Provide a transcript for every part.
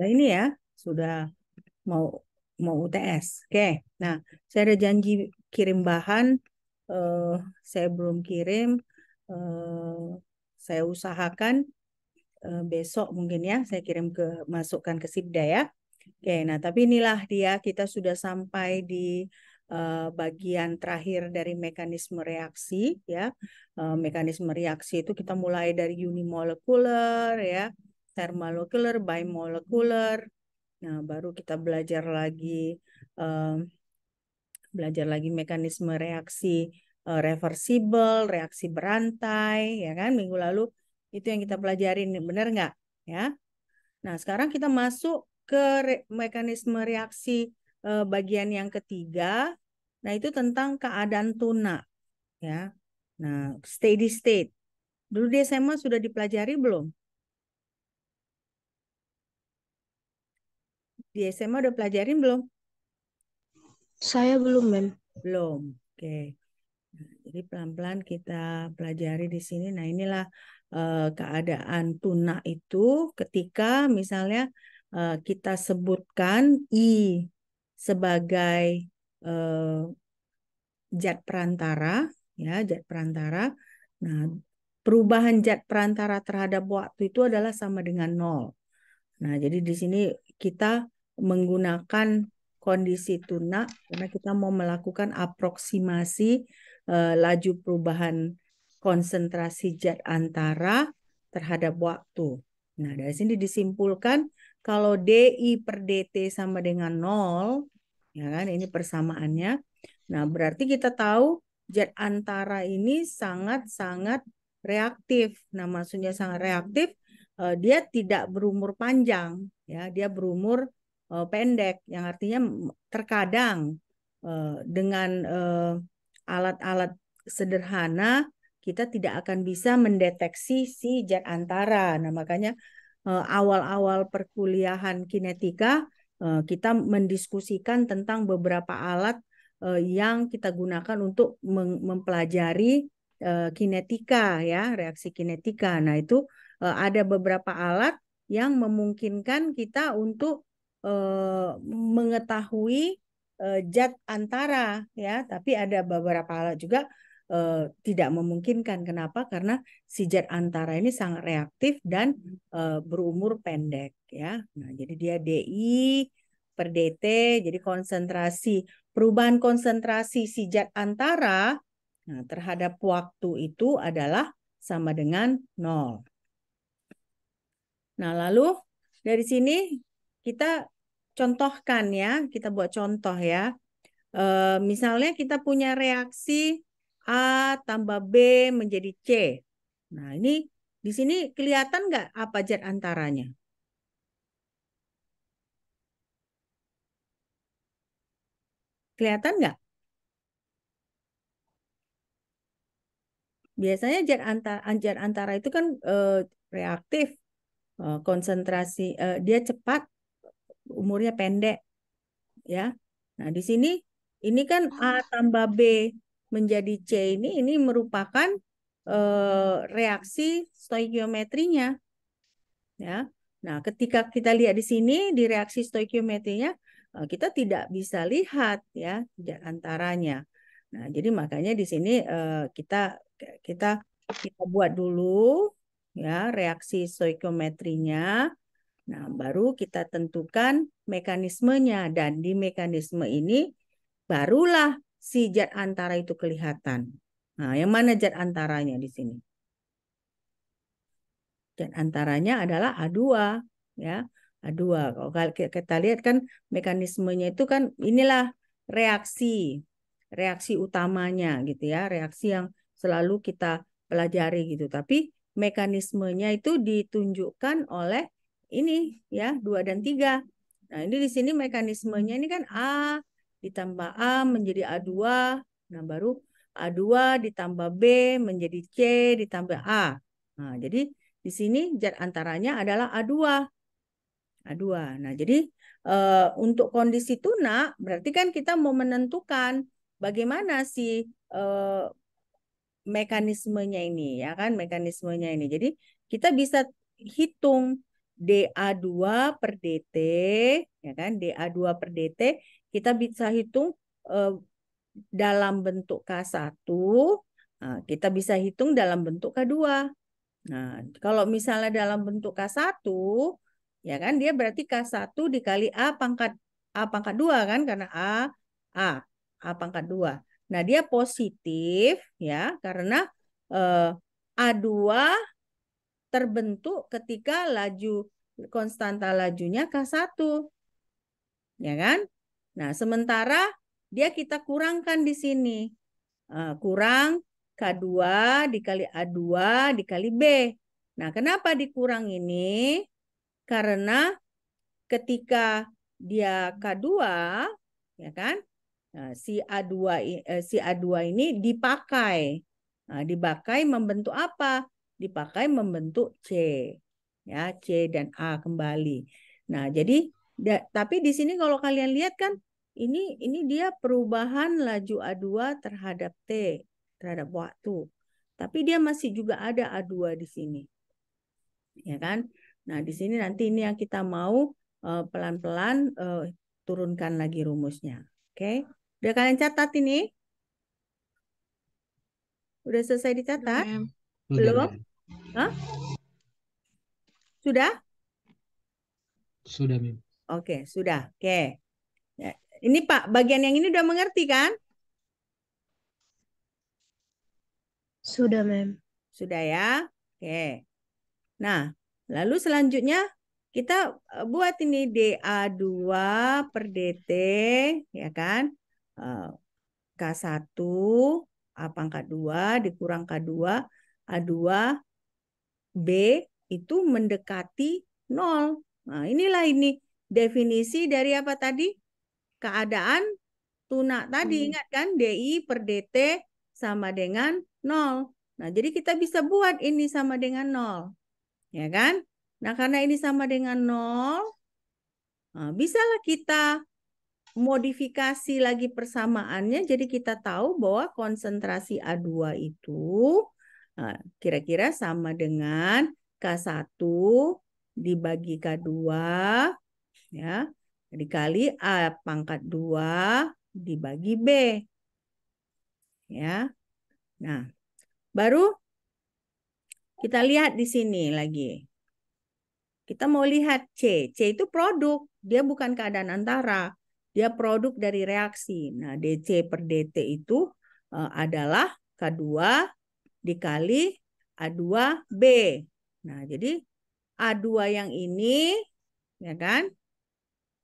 Nah, ini ya, sudah mau mau UTS. Oke. Nah, saya ada janji kirim bahan Uh, saya belum kirim Uh, saya usahakan uh, besok mungkin ya saya kirim ke masukkan ke Sibda ya. Oke, nah tapi inilah dia kita sudah sampai di bagian terakhir dari mekanisme reaksi ya. mekanisme reaksi itu kita mulai dari unimolekuler ya by bimolecular. Nah, baru kita belajar lagi um, belajar lagi mekanisme reaksi uh, reversible, reaksi berantai, ya kan? Minggu lalu itu yang kita pelajarin, benar nggak? Ya. Nah, sekarang kita masuk ke re mekanisme reaksi uh, bagian yang ketiga. Nah, itu tentang keadaan tuna, ya. Nah, steady state. Dulu di SMA sudah dipelajari belum? di SMA udah pelajarin belum? Saya belum, Mem. Belum. Oke. Okay. Nah, jadi pelan-pelan kita pelajari di sini. Nah, inilah uh, keadaan tuna itu ketika misalnya uh, kita sebutkan i sebagai uh, perantara, ya, zat perantara. Nah, perubahan zat perantara terhadap waktu itu adalah sama dengan nol. Nah, jadi di sini kita menggunakan kondisi tuna karena kita mau melakukan aproksimasi eh, laju perubahan konsentrasi zat antara terhadap waktu. Nah, dari sini disimpulkan kalau DI per DT sama dengan 0, ya kan ini persamaannya. Nah, berarti kita tahu zat antara ini sangat-sangat reaktif. Nah, maksudnya sangat reaktif, eh, dia tidak berumur panjang, ya, dia berumur uh, pendek yang artinya terkadang uh, dengan alat eh, alat-alat sederhana kita tidak akan bisa mendeteksi si jet antara. Nah, makanya awal awal-awal perkuliahan kinetika uh, kita mendiskusikan tentang beberapa alat uh, yang kita gunakan untuk mempelajari kinetika ya, reaksi kinetika. Nah, itu ada beberapa alat yang memungkinkan kita untuk Eh, mengetahui eh, jad antara ya, tapi ada beberapa alat juga eh, tidak memungkinkan. Kenapa? Karena si zat antara ini sangat reaktif dan eh, berumur pendek ya. Nah, jadi dia DI per DT, jadi konsentrasi perubahan konsentrasi si zat antara nah, terhadap waktu itu adalah sama dengan nol. Nah, lalu dari sini kita contohkan ya, kita buat contoh ya. E, misalnya kita punya reaksi A tambah B menjadi C. Nah ini di sini kelihatan nggak apa zat antaranya? Kelihatan nggak? Biasanya zat antara, zat antara itu kan e, reaktif, eh, konsentrasi, dia cepat umurnya pendek ya nah di sini ini kan a oh. tambah b menjadi c ini ini merupakan eh, reaksi stoikiometrinya ya nah ketika kita lihat di sini di reaksi stoikiometrinya eh, kita tidak bisa lihat ya antaranya nah jadi makanya di sini eh, kita kita kita buat dulu ya reaksi stoikiometrinya Nah, baru kita tentukan mekanismenya dan di mekanisme ini barulah si zat antara itu kelihatan. Nah, yang mana zat antaranya di sini? Zat antaranya adalah A2, ya. A2. Kalau kita lihat kan mekanismenya itu kan inilah reaksi reaksi utamanya gitu ya, reaksi yang selalu kita pelajari gitu. Tapi mekanismenya itu ditunjukkan oleh ini ya dua dan tiga. Nah ini di sini mekanismenya ini kan A ditambah A menjadi A2. Nah baru A2 ditambah B menjadi C ditambah A. Nah jadi di sini zat antaranya adalah A2. A2. Nah jadi e, untuk kondisi tuna berarti kan kita mau menentukan bagaimana si e, mekanismenya ini ya kan mekanismenya ini. Jadi kita bisa hitung DA2 per DT, ya kan? DA2 per DT, kita bisa hitung eh, dalam bentuk K1, nah, kita bisa hitung dalam bentuk K2. Nah, kalau misalnya dalam bentuk K1, ya kan dia berarti K1 dikali A pangkat A pangkat 2 kan karena A A A pangkat 2. Nah, dia positif ya karena eh, A2 terbentuk ketika laju konstanta lajunya K1. Ya kan? Nah, sementara dia kita kurangkan di sini. Eh, kurang K2 dikali A2 dikali B. Nah, kenapa dikurang ini? Karena ketika dia K2, ya kan? Nah, si A2 eh, si A2 ini dipakai. Nah, dipakai membentuk apa? dipakai membentuk C. Ya, C dan A kembali. Nah, jadi da, tapi di sini kalau kalian lihat kan ini ini dia perubahan laju A2 terhadap T, terhadap waktu. Tapi dia masih juga ada A2 di sini. Ya kan? Nah, di sini nanti ini yang kita mau eh, pelan-pelan uh, uh, turunkan lagi rumusnya. Oke. Okay? Udah kalian catat ini? Udah selesai dicatat? Belum? Hah? Sudah? Sudah, Mim. Oke, okay, sudah. Oke. Okay. Ya, ini Pak, bagian yang ini udah mengerti kan? Sudah, Mem. Sudah ya? Oke. Okay. Nah, lalu selanjutnya kita eh, buat ini DA2 per DT, ya kan? Eh, K1 A pangkat 2 dikurang K2 A2 B itu mendekati nol. Nah, inilah ini definisi dari apa tadi? Keadaan tunak tadi. Hmm. Ingat kan DI per DT sama dengan nol. Nah, jadi kita bisa buat ini sama dengan nol. Ya kan? Nah, karena ini sama dengan nol, nah, bisalah kita modifikasi lagi persamaannya. Jadi kita tahu bahwa konsentrasi A2 itu Nah, kira-kira sama dengan K1 dibagi K2 ya dikali A pangkat 2 dibagi B. Ya. Nah, baru kita lihat di sini lagi. Kita mau lihat C. C itu produk. Dia bukan keadaan antara. Dia produk dari reaksi. Nah, DC per DT itu eh, adalah K2 dikali A2B. Nah, jadi A2 yang ini, ya kan?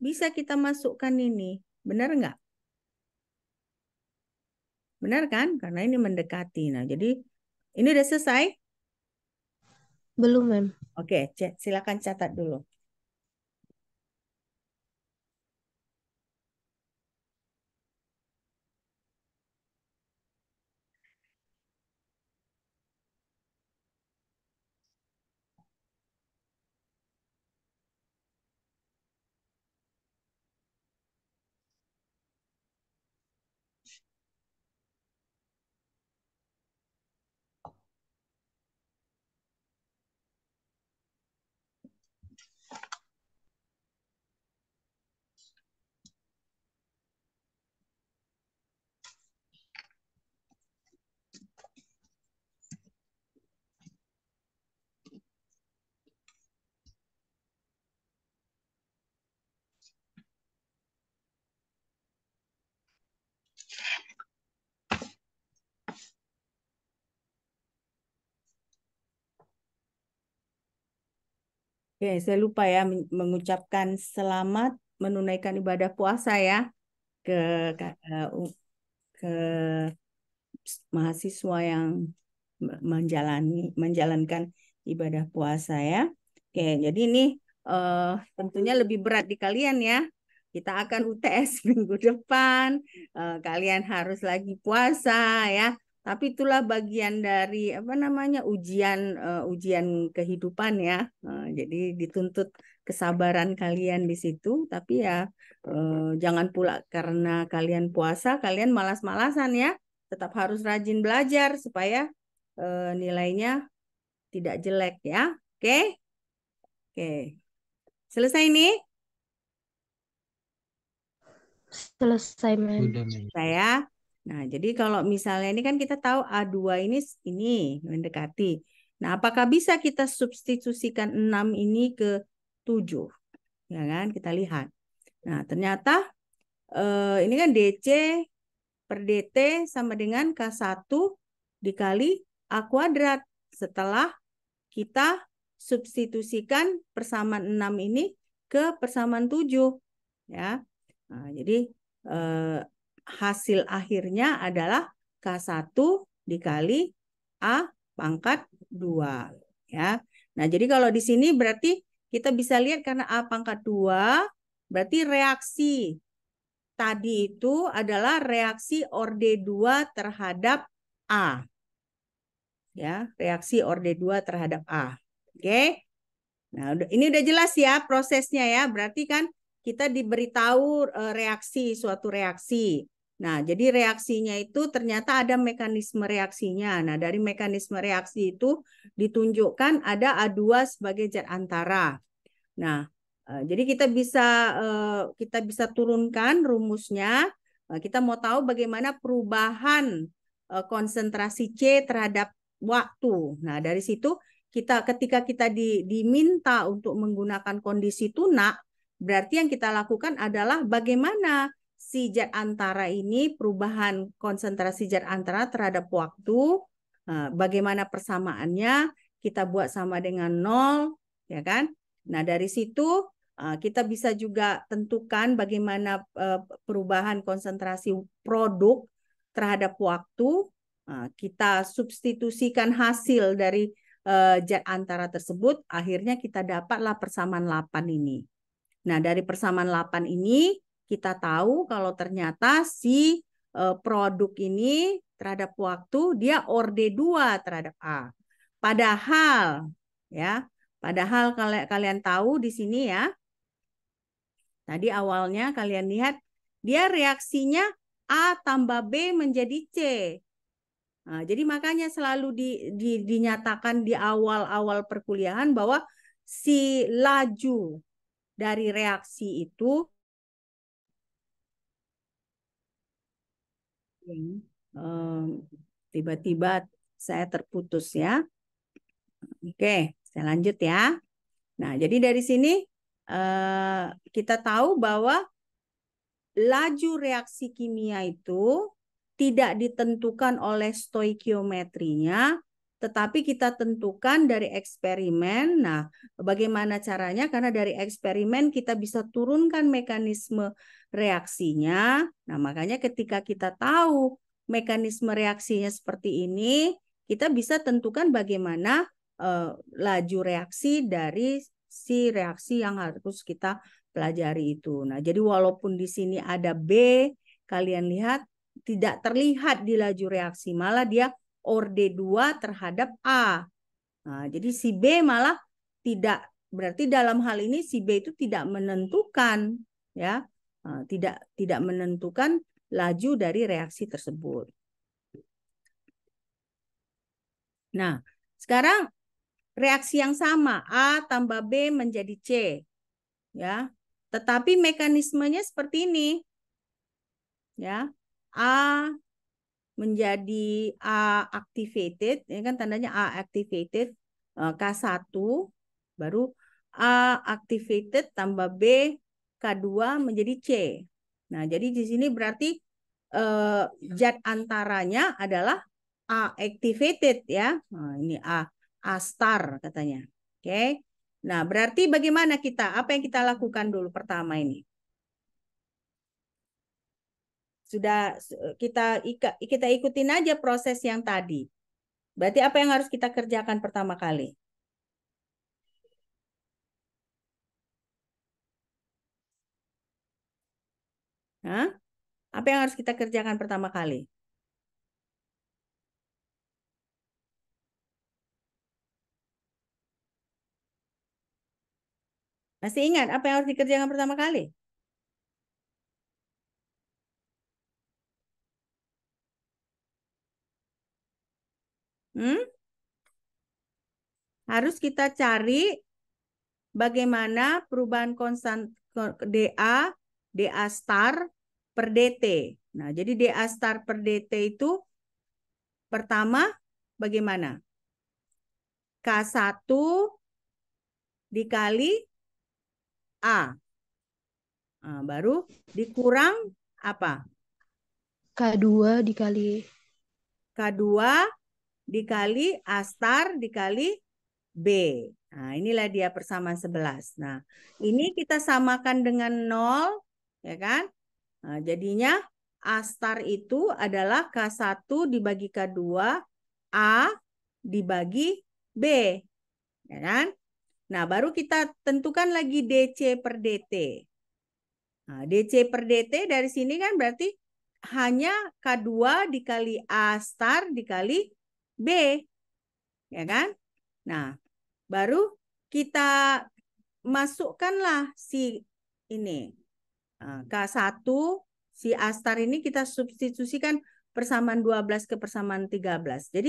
Bisa kita masukkan ini. Benar nggak? Benar kan? Karena ini mendekati. Nah, jadi ini udah selesai? Belum, Mem. Oke, silakan catat dulu. Oke, saya lupa ya mengucapkan selamat menunaikan ibadah puasa ya ke eh, ke mahasiswa yang menjalani menjalankan ibadah puasa ya. Oke, jadi ini uh, tentunya lebih berat di kalian ya. Kita akan UTS minggu depan. Uh, kalian harus lagi puasa ya tapi itulah bagian dari apa namanya ujian uh, ujian kehidupan ya uh, jadi dituntut kesabaran kalian di situ tapi ya uh, jangan pula karena kalian puasa kalian malas-malasan ya tetap harus rajin belajar supaya uh, nilainya tidak jelek ya oke okay? oke okay. selesai nih selesai men saya Nah, jadi kalau misalnya ini kan kita tahu A2 ini ini mendekati. Nah, apakah bisa kita substitusikan 6 ini ke 7? Ya kan? Kita lihat. Nah, ternyata eh, ini kan DC per DT sama dengan K1 dikali A kuadrat. Setelah kita substitusikan persamaan 6 ini ke persamaan 7. Ya. Nah, jadi eh, hasil akhirnya adalah K1 dikali A pangkat 2. Ya. Nah, jadi kalau di sini berarti kita bisa lihat karena A pangkat 2, berarti reaksi tadi itu adalah reaksi orde 2 terhadap A. Ya, reaksi orde 2 terhadap A. Oke. Nah, ini udah jelas ya prosesnya ya. Berarti kan kita diberitahu e, reaksi suatu reaksi. Nah, jadi reaksinya itu ternyata ada mekanisme reaksinya. Nah, dari mekanisme reaksi itu ditunjukkan ada A2 sebagai zat antara. Nah, eh, jadi kita bisa eh, kita bisa turunkan rumusnya. Eh, kita mau tahu bagaimana perubahan konsentrasi C terhadap waktu. Nah, dari situ kita ketika kita di, diminta untuk menggunakan kondisi tunak, berarti yang kita lakukan adalah bagaimana si zat antara ini perubahan konsentrasi zat antara terhadap waktu eh, bagaimana persamaannya kita buat sama dengan nol ya kan nah dari situ eh, kita bisa juga tentukan bagaimana eh, perubahan konsentrasi produk terhadap waktu kita substitusikan hasil dari zat antara tersebut akhirnya kita dapatlah persamaan 8 ini nah dari persamaan 8 ini kita tahu kalau ternyata si eh, produk ini terhadap waktu dia orde 2 terhadap A. Padahal ya, padahal kalian kalian tahu di sini ya. Tadi awalnya kalian lihat dia reaksinya A tambah B menjadi C. Nah, jadi makanya selalu di, di, dinyatakan di awal-awal perkuliahan bahwa si laju dari reaksi itu tiba-tiba saya terputus ya. Oke, saya lanjut ya. Nah, jadi dari sini eh, kita tahu bahwa laju reaksi kimia itu tidak ditentukan oleh stoikiometrinya, tetapi kita tentukan dari eksperimen. Nah, bagaimana caranya? Karena dari eksperimen kita bisa turunkan mekanisme reaksinya. Nah, makanya ketika kita tahu mekanisme reaksinya seperti ini, kita bisa tentukan bagaimana eh, laju reaksi dari si reaksi yang harus kita pelajari itu. Nah, jadi walaupun di sini ada B, kalian lihat tidak terlihat di laju reaksi, malah dia orde 2 terhadap A. Nah, jadi si B malah tidak berarti dalam hal ini si B itu tidak menentukan ya Eh, tidak tidak menentukan laju dari reaksi tersebut. Nah, sekarang reaksi yang sama A tambah B menjadi C. Ya. Tetapi mekanismenya seperti ini. Ya. A menjadi A activated, ini kan tandanya A activated eh, K1 baru A activated tambah B menjadi C. Nah, jadi di sini berarti eh, antaranya adalah A activated ya. Nah, ini A A star katanya. Oke. Okay. Nah, berarti bagaimana kita? Apa yang kita lakukan dulu pertama ini? Sudah kita kita ikutin aja proses yang tadi. Berarti apa yang harus kita kerjakan pertama kali? Hah? Apa yang harus kita kerjakan pertama kali? Masih ingat apa yang harus dikerjakan pertama kali? Hmm? Harus kita cari bagaimana perubahan konstan DA, DA star per DT. Nah, jadi DA star per DT itu pertama bagaimana? K1 dikali A. Nah, baru dikurang apa? K2 dikali K2 dikali A star dikali B. Nah, inilah dia persamaan 11. Nah, ini kita samakan dengan 0, ya kan? Nah, jadinya A star itu adalah K1 dibagi K2, A dibagi B. Ya kan? Nah, baru kita tentukan lagi DC per DT. Nah, DC per DT dari sini kan berarti hanya K2 dikali A star dikali B. Ya kan? Nah, baru kita masukkanlah si ini Nah, K1 si astar ini kita substitusikan persamaan 12 ke persamaan 13. Jadi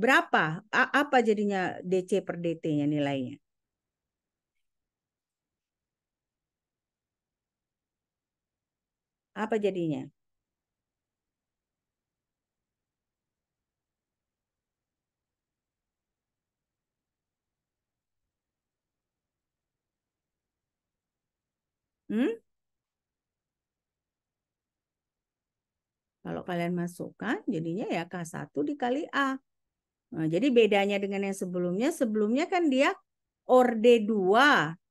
berapa A, apa jadinya DC per DT-nya nilainya? Apa jadinya? Hmm? Kalau kalian masukkan, jadinya ya K1 dikali A. Nah, jadi bedanya dengan yang sebelumnya, sebelumnya kan dia orde 2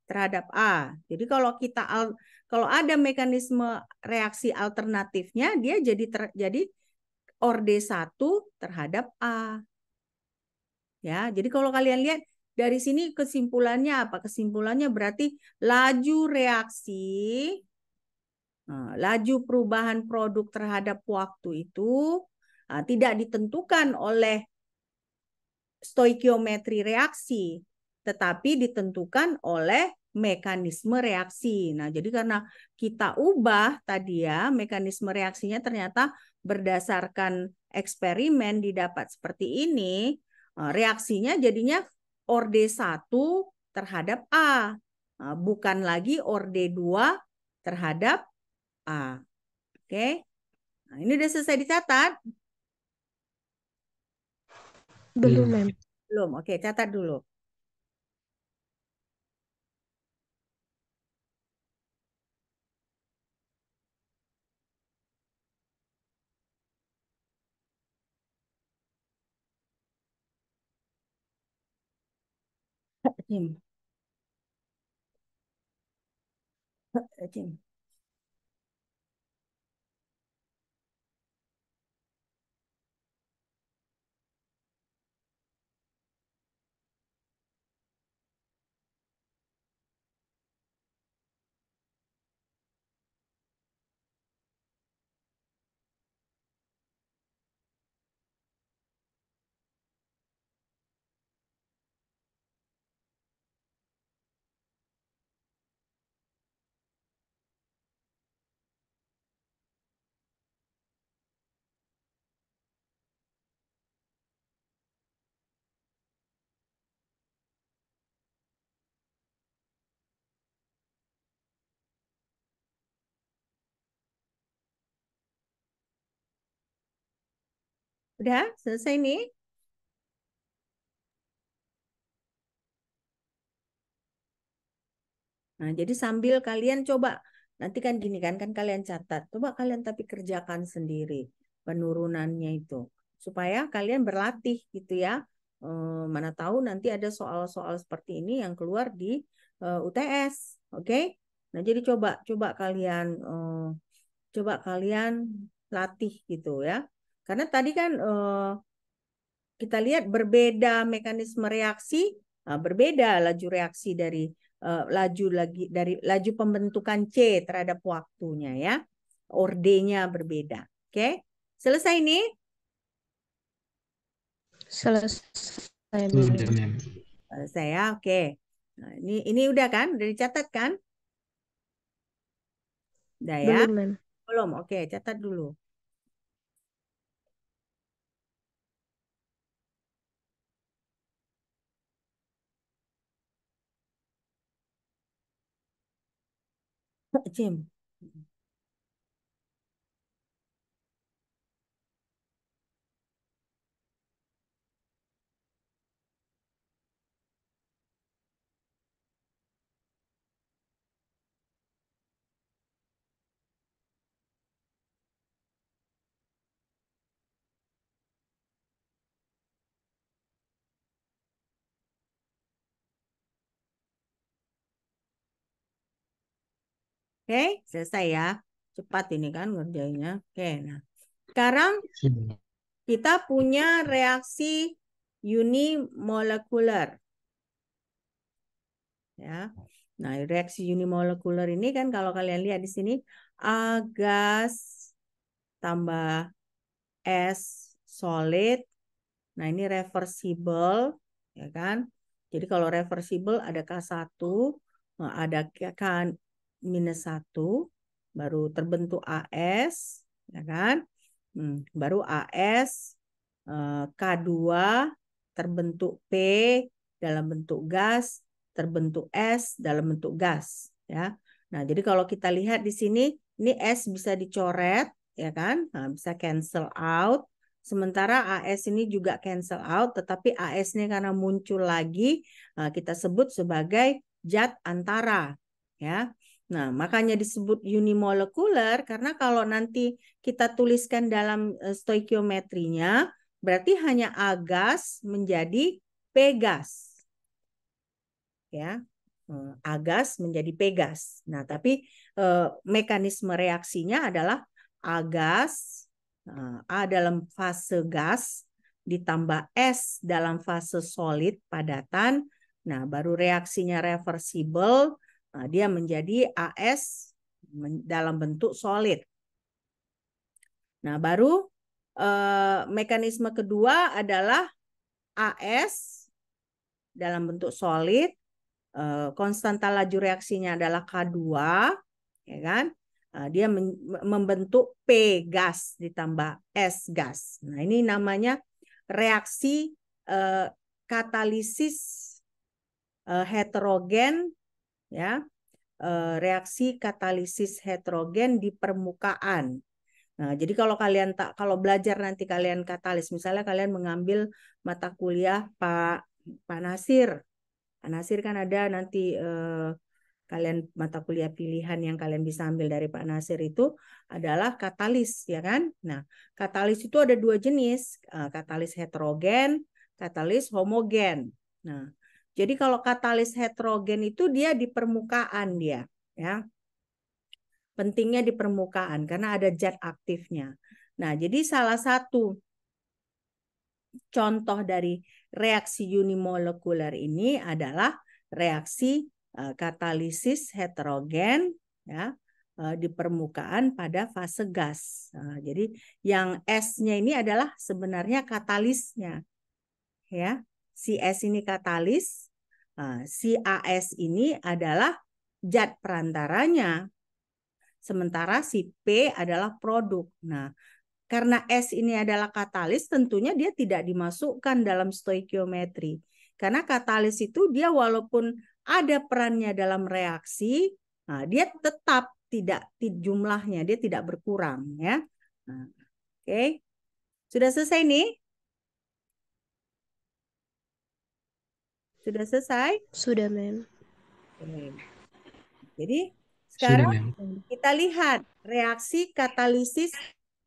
terhadap A. Jadi kalau kita kalau ada mekanisme reaksi alternatifnya, dia jadi ter, jadi orde 1 terhadap A. Ya, jadi kalau kalian lihat dari sini kesimpulannya apa? Kesimpulannya berarti laju reaksi Nah, laju perubahan produk terhadap waktu itu ah, tidak ditentukan oleh stoikiometri reaksi, tetapi ditentukan oleh mekanisme reaksi. Nah, jadi karena kita ubah tadi ya, mekanisme reaksinya ternyata berdasarkan eksperimen didapat seperti ini, ah, reaksinya jadinya orde 1 terhadap A, ah, bukan lagi orde 2 terhadap A. Oke. Nah, ini udah selesai dicatat? Belum, Mem. Belum. Oke, catat dulu. Jim. Jim. Udah selesai nih. Nah, jadi sambil kalian coba nanti kan gini kan kan kalian catat. Coba kalian tapi kerjakan sendiri penurunannya itu supaya kalian berlatih gitu ya. E, mana tahu nanti ada soal-soal seperti ini yang keluar di e, eh, UTS, oke? Okay? Nah, jadi coba coba kalian e, coba kalian latih gitu ya. Karena tadi kan uh, kita lihat berbeda mekanisme reaksi, uh, berbeda laju reaksi dari uh, laju lagi dari laju pembentukan C terhadap waktunya ya. Ordenya berbeda. Oke. Selesai ini? Selesai. Selesai ya. Oke. Nah, ini ini udah kan? Udah dicatat kan? Udah ya? Belum. Belum. Oke, catat dulu. အကျင့် Oke, okay? selesai ya. Cepat ini kan ngerjainnya. Oke, okay, nah. Sekarang kita punya reaksi unimolekuler. Ya. Nah, reaksi unimolekuler ini kan kalau kalian lihat di sini A gas tambah S solid. Nah, ini reversible, ya kan? Jadi kalau reversible ada K1, nah, ada minus 1, baru terbentuk AS, ya kan? Hmm, baru AS, eh, K2 terbentuk P dalam bentuk gas, terbentuk S dalam bentuk gas, ya. Nah, jadi kalau kita lihat di sini, ini S bisa dicoret, ya kan? Nah, bisa cancel out. Sementara AS ini juga cancel out, tetapi AS ini karena muncul lagi, eh, kita sebut sebagai jat antara, ya. Nah, makanya disebut unimolekuler karena kalau nanti kita tuliskan dalam eh, stoikiometrinya, berarti hanya agas menjadi pegas, Ya. Eh, agas menjadi pegas. Nah, tapi eh, mekanisme reaksinya adalah agas eh, A dalam fase gas ditambah S dalam fase solid padatan. Nah, baru reaksinya reversible Nah, dia menjadi AS dalam bentuk solid. Nah, baru eh, mekanisme kedua adalah AS dalam bentuk solid. Eh, konstanta laju reaksinya adalah K2, ya kan? Eh, dia membentuk P gas ditambah S gas. Nah, ini namanya reaksi katalisis heterogen ya eh, reaksi katalisis heterogen di permukaan. Nah, jadi kalau kalian tak kalau belajar nanti kalian katalis, misalnya kalian mengambil mata kuliah Pak Pak Nasir. Pak Nasir kan ada nanti eh, kalian mata kuliah pilihan yang kalian bisa ambil dari Pak Nasir itu adalah katalis, ya kan? Nah, katalis itu ada dua jenis, eh, katalis heterogen, katalis homogen. Nah, jadi kalau katalis heterogen itu dia di permukaan dia, ya. Pentingnya di permukaan karena ada zat aktifnya. Nah, jadi salah satu contoh dari reaksi unimolekuler ini adalah reaksi eh, katalisis heterogen ya eh, di permukaan pada fase gas. Nah, jadi yang S-nya ini adalah sebenarnya katalisnya. Ya, si S ini katalis, Nah, si AS ini adalah zat perantaranya. Sementara si P adalah produk. Nah, karena S ini adalah katalis, tentunya dia tidak dimasukkan dalam stoikiometri. Karena katalis itu dia walaupun ada perannya dalam reaksi, nah, dia tetap tidak jumlahnya dia tidak berkurang ya. Nah, Oke. Okay. Sudah selesai nih? Sudah selesai? Sudah, Mem. Jadi sekarang Sudah, kita lihat reaksi katalisis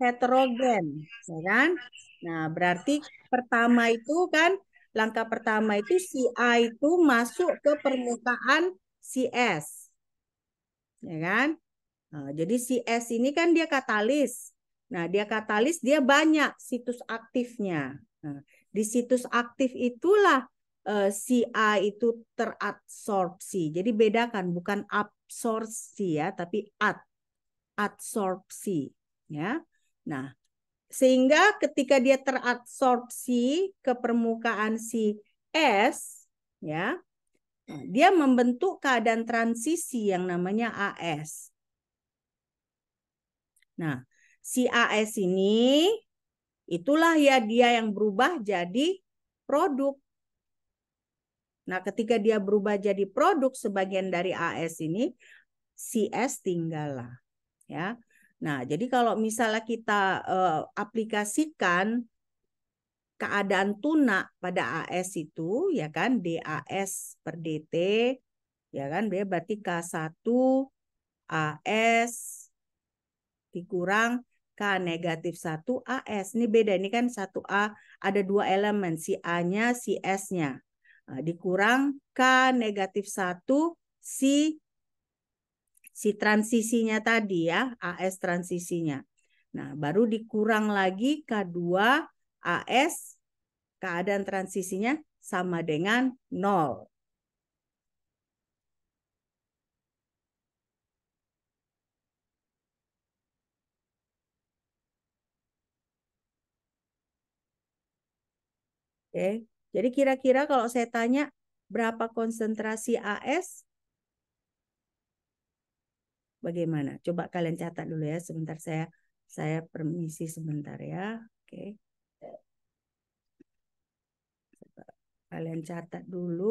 heterogen, ya kan? Nah, berarti pertama itu kan langkah pertama itu si A itu masuk ke permukaan si S. Ya kan? Nah, jadi si S ini kan dia katalis. Nah, dia katalis dia banyak situs aktifnya. Nah, di situs aktif itulah uh, si A itu terabsorpsi. Jadi bedakan bukan absorpsi ya, tapi ad adsorpsi ya. Nah, sehingga ketika dia terabsorpsi ke permukaan si S ya, nah, dia membentuk keadaan transisi yang namanya AS. Nah, si AS ini itulah ya dia yang berubah jadi produk Nah, ketika dia berubah jadi produk sebagian dari AS ini, si S tinggal lah, ya. Nah, jadi kalau misalnya kita uh, aplikasikan keadaan tuna pada AS itu ya kan DAS per DT ya kan berarti K1 AS dikurang K negatif 1 AS. Ini beda ini kan 1A ada dua elemen si A-nya si S-nya. Eh, dikurang K negatif satu si si transisinya tadi ya, AS transisinya. Nah, baru dikurang lagi K2 AS keadaan transisinya sama dengan nol, Oke. Jadi kira-kira kalau saya tanya berapa konsentrasi AS, bagaimana? Coba kalian catat dulu ya. Sebentar saya saya permisi sebentar ya. Oke. Okay. kalian catat dulu.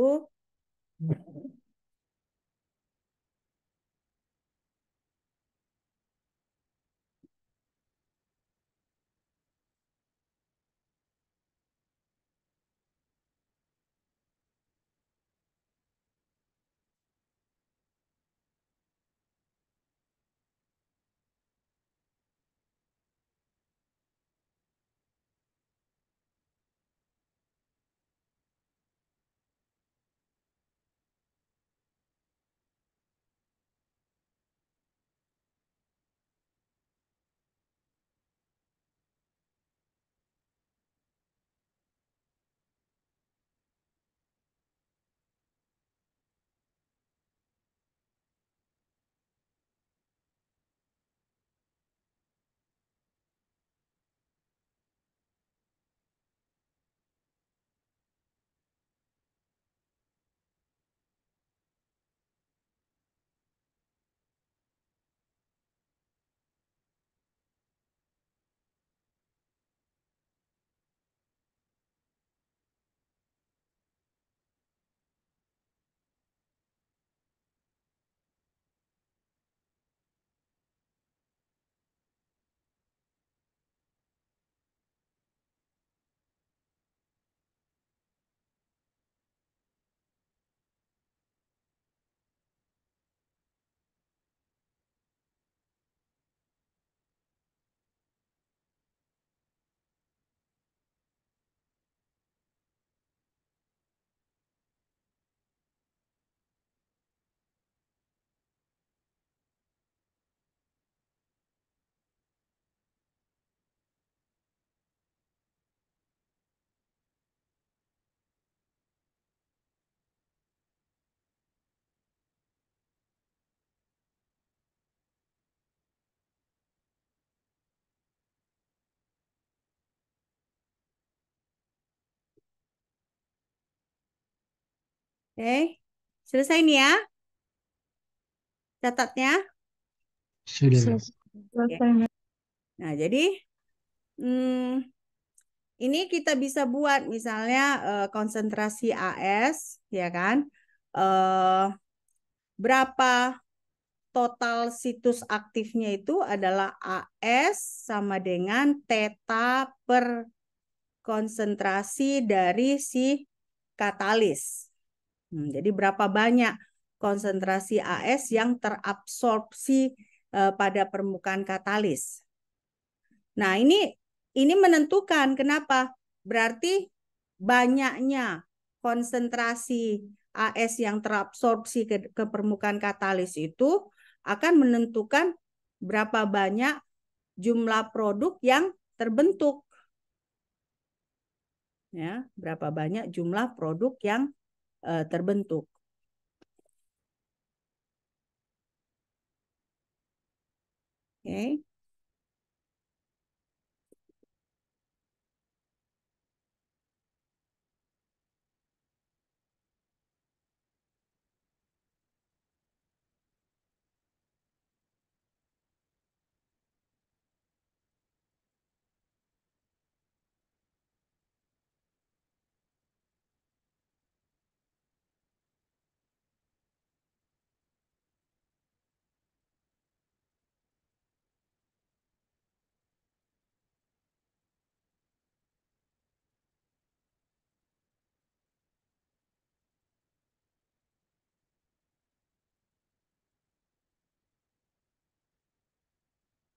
Oke. Selesai nih ya. Catatnya. Sudah. Selesai. Nah, jadi hmm, ini kita bisa buat misalnya uh, konsentrasi AS, ya kan? Uh, berapa total situs aktifnya itu adalah AS sama dengan teta per konsentrasi dari si katalis. Hmm, jadi berapa banyak konsentrasi AS yang terabsorpsi eh, pada permukaan katalis. Nah, ini ini menentukan kenapa? Berarti banyaknya konsentrasi AS yang terabsorpsi ke, ke permukaan katalis itu akan menentukan berapa banyak jumlah produk yang terbentuk. Ya, berapa banyak jumlah produk yang uh, terbentuk. Oke. Okay.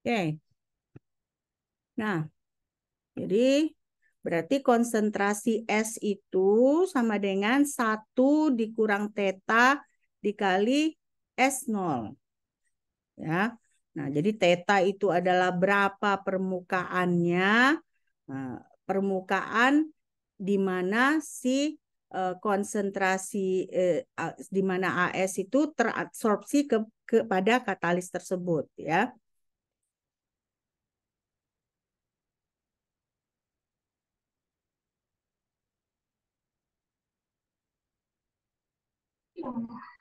Oke. Nah, jadi berarti konsentrasi S itu sama dengan 1 dikurang theta dikali S0. Ya. Nah, jadi theta itu adalah berapa permukaannya? Nah, permukaan di mana si e, konsentrasi e, di mana AS itu terabsorpsi ke kepada katalis tersebut ya. Iya,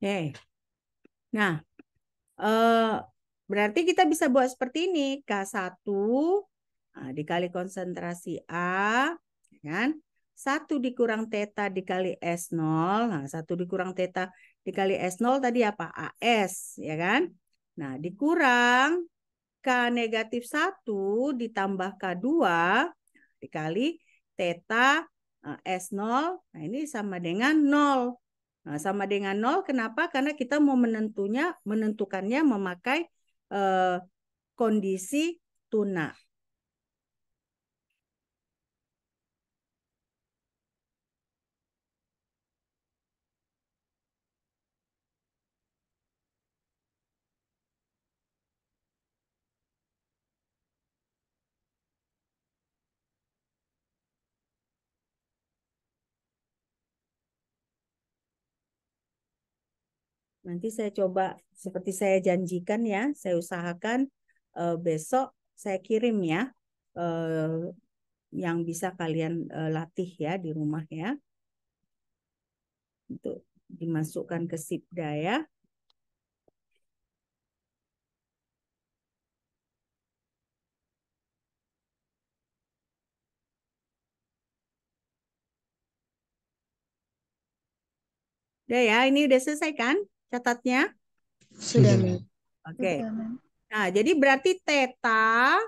Oke. Nah, eh, berarti kita bisa buat seperti ini. K1 nah, dikali konsentrasi A. Ya kan? 1 dikurang teta dikali S0. Nah, 1 dikurang teta dikali S0 tadi apa? AS, ya kan? Nah, dikurang K negatif 1 ditambah K2 dikali teta eh, S0. Nah, ini sama dengan 0. Nah, sama dengan nol, kenapa? Karena kita mau menentunya, menentukannya memakai eh, kondisi tuna. Nanti saya coba seperti saya janjikan ya, saya usahakan uh, besok saya kirim ya uh, yang bisa kalian uh, latih ya di rumah ya. Untuk dimasukkan ke SIPDA ya. Udah ya, ini udah selesai kan? Catatnya? Sudah. Oke. Okay. Nah, jadi berarti teta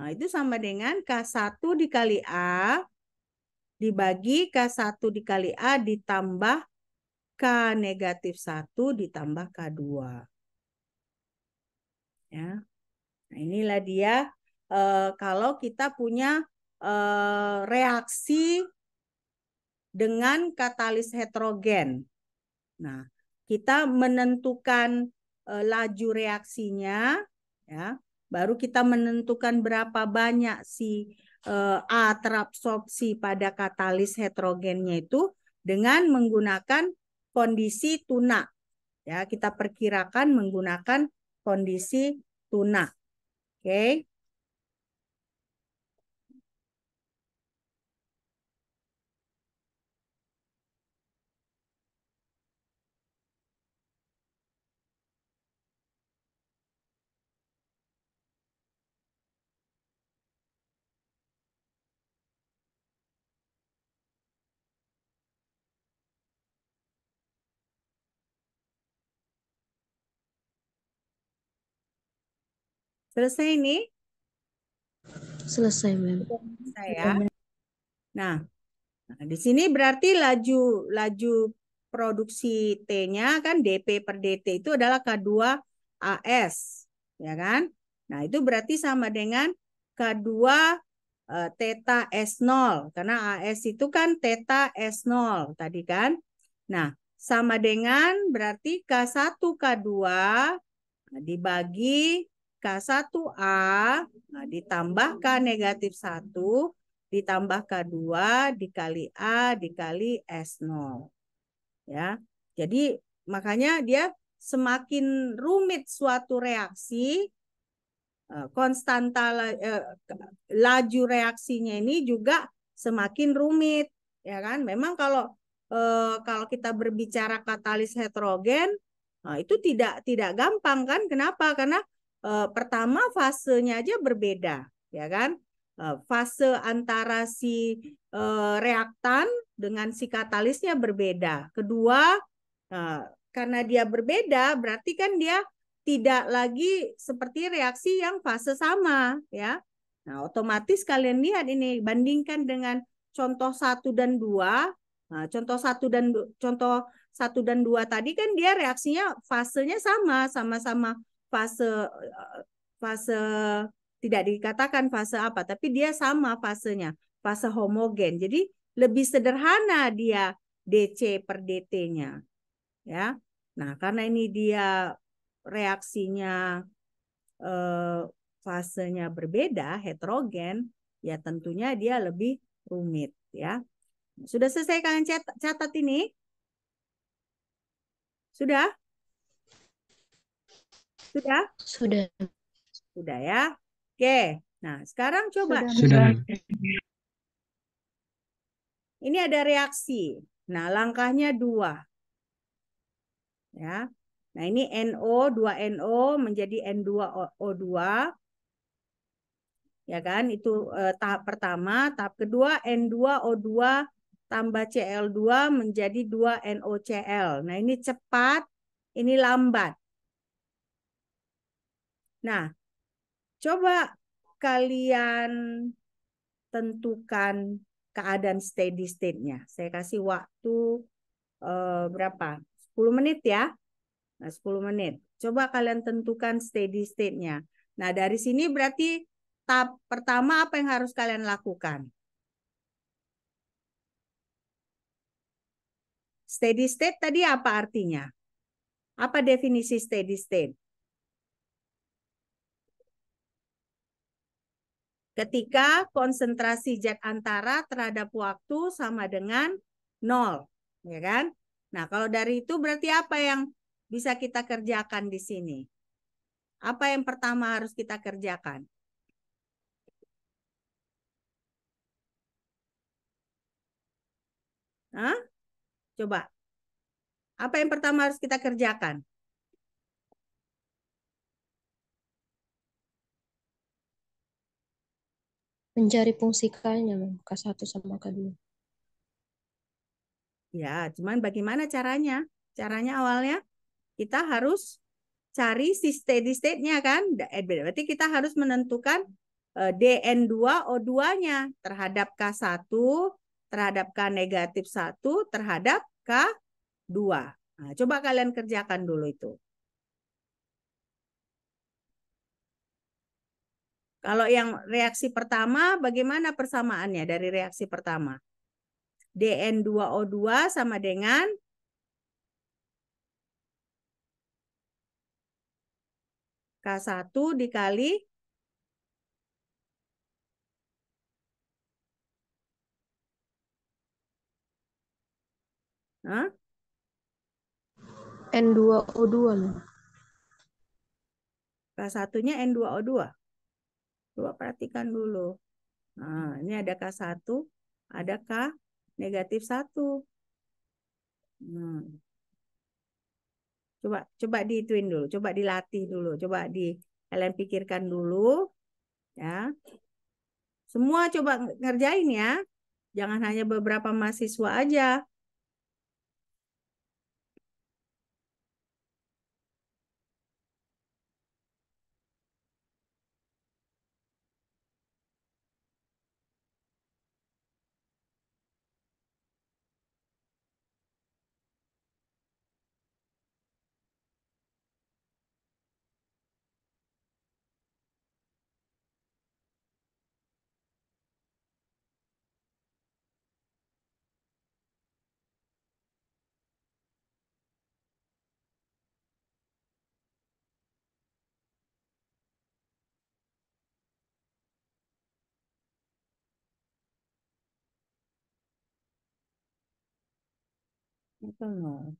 nah itu sama dengan K1 dikali A dibagi K1 dikali A ditambah K negatif 1 ditambah K2. Ya. Nah, inilah dia e, kalau kita punya e, reaksi dengan katalis heterogen. Nah, kita menentukan uh, laju reaksinya, ya. Baru kita menentukan berapa banyak si uh, eh, A terabsorpsi pada katalis heterogennya itu dengan menggunakan kondisi tuna. Ya, kita perkirakan menggunakan kondisi tuna. Oke. Okay. Selesai nih? Selesai, Mem. Selesai ya. Nah, nah di sini berarti laju laju produksi T-nya kan DP per DT itu adalah K2AS, ya kan? Nah, itu berarti sama dengan K2 eh, teta S0 karena AS itu kan teta S0 tadi kan. Nah, sama dengan berarti K1 K2 dibagi K1A nah, ditambah K negatif 1 ditambah K2 dikali A dikali S0. Ya. Jadi makanya dia semakin rumit suatu reaksi e, konstanta e, laju reaksinya ini juga semakin rumit ya kan memang kalau e, kalau kita berbicara katalis heterogen nah, itu tidak tidak gampang kan kenapa karena Eh, pertama fasenya aja berbeda, ya kan? Eh, fase antara si eh, reaktan dengan si katalisnya berbeda. Kedua, karena dia berbeda, berarti kan dia tidak lagi seperti reaksi yang fase sama, ya. Nah, otomatis kalian lihat ini bandingkan dengan contoh satu dan dua. Nah, contoh satu dan contoh satu dan dua tadi kan dia reaksinya fasenya sama, sama-sama fase eh, fase tidak dikatakan fase apa, tapi dia sama fasenya, fase homogen. Jadi lebih sederhana dia DC per DT-nya. Ya. Nah, karena ini dia reaksinya eh, fasenya berbeda, heterogen, ya tentunya dia lebih rumit ya. Sudah selesai kalian catat, catat ini? Sudah? Sudah? Ya? Sudah. Sudah ya. Oke. Nah, sekarang coba. Sudah. Ini ada reaksi. Nah, langkahnya dua. Ya. Nah, ini NO, 2NO menjadi N2O2. Ya kan? Itu eh, tahap pertama. Tahap kedua, N2O2 tambah Cl2 menjadi 2NOCl. Nah, ini cepat, ini lambat. Nah, coba kalian tentukan keadaan steady state-nya. Saya kasih waktu eh, berapa? 10 menit ya. Nah, 10 menit. Coba kalian tentukan steady state-nya. Nah, dari sini berarti tahap pertama apa yang harus kalian lakukan? Steady state tadi apa artinya? Apa definisi steady state? ketika konsentrasi jet antara terhadap waktu sama dengan nol, ya kan? Nah, kalau dari itu berarti apa yang bisa kita kerjakan di sini? Apa yang pertama harus kita kerjakan? Hah? Coba. Apa yang pertama harus kita kerjakan? mencari fungsi K-nya, k satu sama k dua. Ya, cuman bagaimana caranya? Caranya awalnya kita harus cari si steady state-nya kan. Eh, berarti kita harus menentukan eh, DN2O2-nya terhadap K1, terhadap K negatif satu terhadap K2. Nah, coba kalian kerjakan dulu itu. Kalau yang reaksi pertama, bagaimana persamaannya dari reaksi pertama? DN2O2 sama dengan K1 dikali Hah? N2O2 loh. K1-nya N2O2. Coba perhatikan dulu. Nah, ini ada K1, ada K negatif 1. Hmm. Nah. Coba coba dituin dulu, coba dilatih dulu, coba di kalian pikirkan dulu ya. Semua coba ngerjain ya. Jangan hanya beberapa mahasiswa aja. I don't know.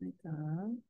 Like that.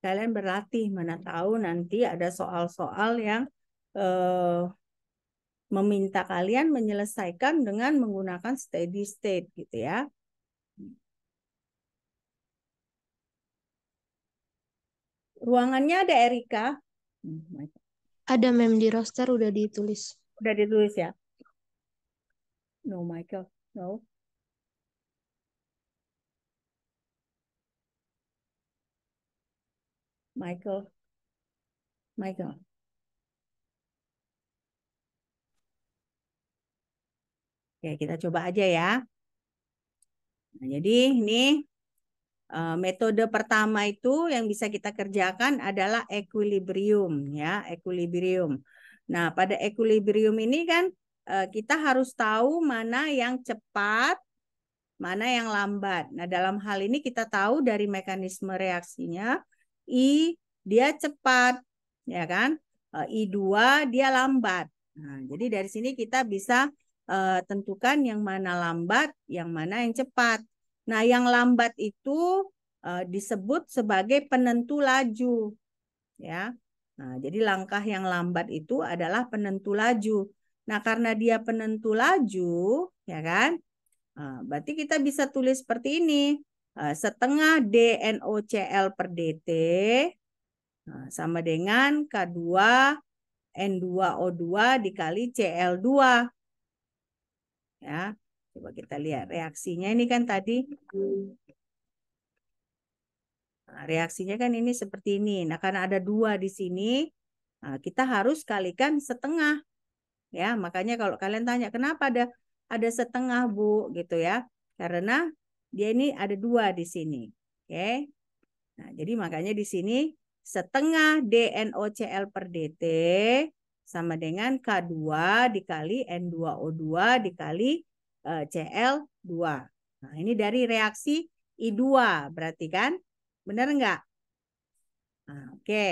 kalian berlatih mana tahu nanti ada soal-soal yang eh, meminta kalian menyelesaikan dengan menggunakan steady state gitu ya. Ruangannya ada Erika? Ada mem di roster udah ditulis. Udah ditulis ya. No Michael, no. Michael. Michael. Oke, kita coba aja ya. Nah, jadi ini eh, metode pertama itu yang bisa kita kerjakan adalah equilibrium ya, equilibrium. Nah, pada equilibrium ini kan eh, kita harus tahu mana yang cepat, mana yang lambat. Nah, dalam hal ini kita tahu dari mekanisme reaksinya I dia cepat, ya kan? Eh, I2 dia lambat. Nah, jadi dari sini kita bisa uh, tentukan yang mana lambat, yang mana yang cepat. Nah, yang lambat itu uh, disebut sebagai penentu laju. Ya. Nah, jadi langkah yang lambat itu adalah penentu laju. Nah, karena dia penentu laju, ya kan? Nah, berarti kita bisa tulis seperti ini. Eh, setengah DNOCl per DT eh, sama dengan K2 N2O2 dikali Cl2. Ya, coba kita lihat reaksinya ini kan tadi. Nah, reaksinya kan ini seperti ini. Nah, karena ada dua di sini, nah, kita harus kalikan setengah. Ya, makanya kalau kalian tanya kenapa ada ada setengah, Bu, gitu ya. Karena dia ini ada dua di sini. Oke. Okay? Nah, jadi makanya di sini setengah DNOCl per DT sama dengan K2 dikali N2O2 dikali e, Cl2. Nah, ini dari reaksi I2 berarti kan? Benar enggak? Nah, oke. Okay.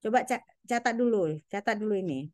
Coba catat dulu, catat dulu ini.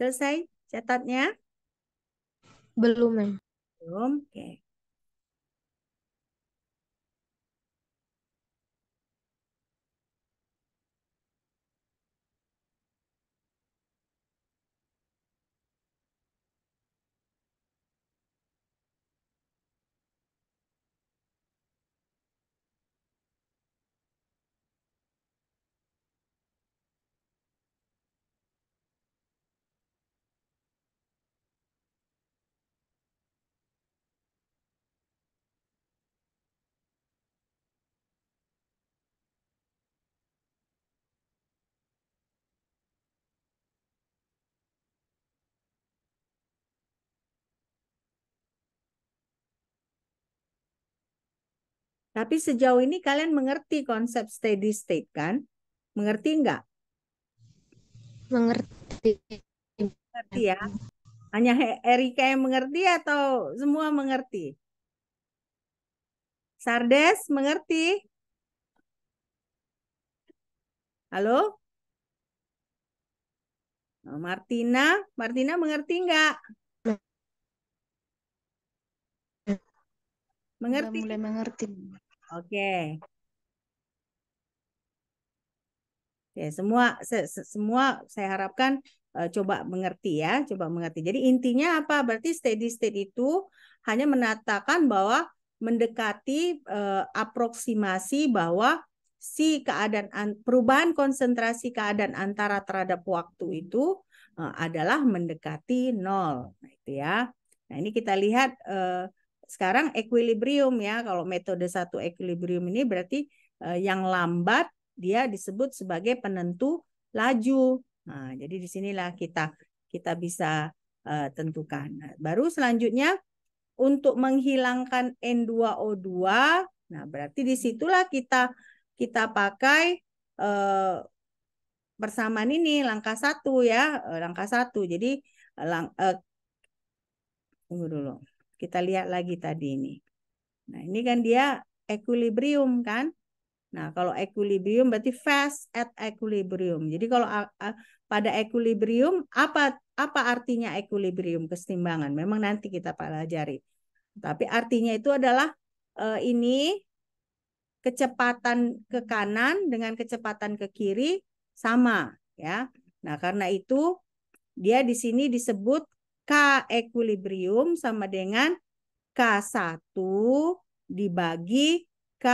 Selesai catatnya? Belum, Mem. Belum, oke. Okay. Tapi sejauh ini kalian mengerti konsep steady state kan? Mengerti nggak? Mengerti. Mengerti ya. Hanya Erika yang mengerti atau semua mengerti? Sardes mengerti? Halo? Oh, Martina, Martina mengerti nggak? Mengerti. mulai mengerti. Oke. Ya, semua -se semua saya harapkan uh, coba mengerti ya, coba mengerti. Jadi intinya apa? Berarti steady state itu hanya menatakan bahwa mendekati uh, aproksimasi bahwa si keadaan perubahan konsentrasi keadaan antara terhadap waktu itu uh, adalah mendekati nol. Nah, itu ya. Nah, ini kita lihat uh, sekarang equilibrium ya. Kalau metode satu equilibrium ini berarti eh, yang lambat dia disebut sebagai penentu laju. Nah, jadi disinilah kita kita bisa eh, tentukan. Nah, baru selanjutnya untuk menghilangkan N2O2, nah berarti disitulah kita kita pakai eh, persamaan ini langkah satu ya langkah satu jadi lang, eh, tunggu dulu kita lihat lagi tadi ini. Nah, ini kan dia equilibrium kan? Nah, kalau equilibrium berarti fast at equilibrium. Jadi kalau pada equilibrium apa apa artinya equilibrium keseimbangan? Memang nanti kita pelajari. Tapi artinya itu adalah eh, ini kecepatan ke kanan dengan kecepatan ke kiri sama ya. Nah, karena itu dia di sini disebut K ekuilibrium sama dengan K1 dibagi K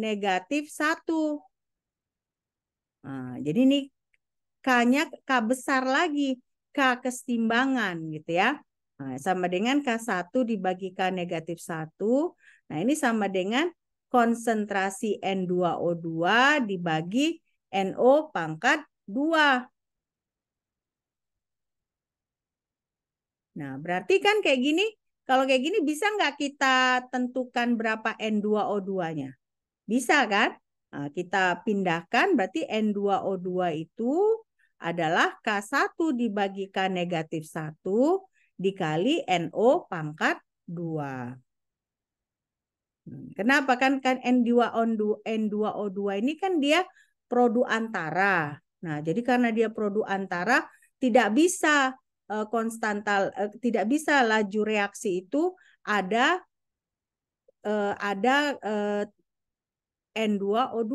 negatif 1. Nah, jadi ini K-nya K besar lagi, K kesetimbangan gitu ya. Nah, sama dengan K1 dibagi K negatif 1. Nah ini sama dengan konsentrasi N2O2 dibagi NO pangkat 2. Nah, berarti kan kayak gini, kalau kayak gini bisa nggak kita tentukan berapa N2O2-nya? Bisa kan? Nah, kita pindahkan berarti N2O2 itu adalah K1 dibagikan negatif 1 dikali NO pangkat 2. Hmm, kenapa kan kan N2O2 N2O2 ini kan dia produk antara. Nah, jadi karena dia produk antara tidak bisa Eh, konstanta eh, tidak bisa laju reaksi itu ada eh, ada N2O2.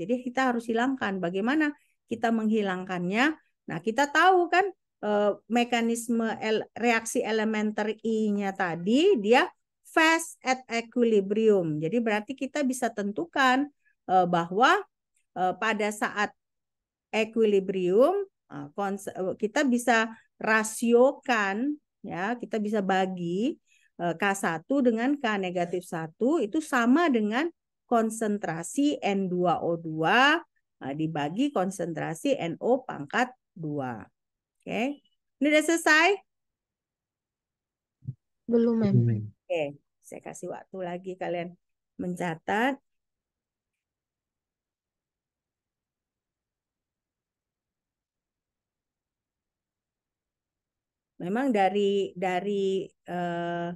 Jadi kita harus hilangkan. Bagaimana kita menghilangkannya? Nah, kita tahu kan mekanisme reaksi elementer I-nya tadi dia fast at equilibrium. Jadi berarti kita bisa tentukan bahwa pada saat equilibrium kita bisa rasiokan ya, kita bisa bagi eh, K1 dengan K negatif 1 itu sama dengan konsentrasi N2O2 eh, dibagi konsentrasi NO pangkat 2. Oke. Okay. Ini udah selesai? Belum, Mem. Oke, okay. saya kasih waktu lagi kalian mencatat. memang dari dari eh,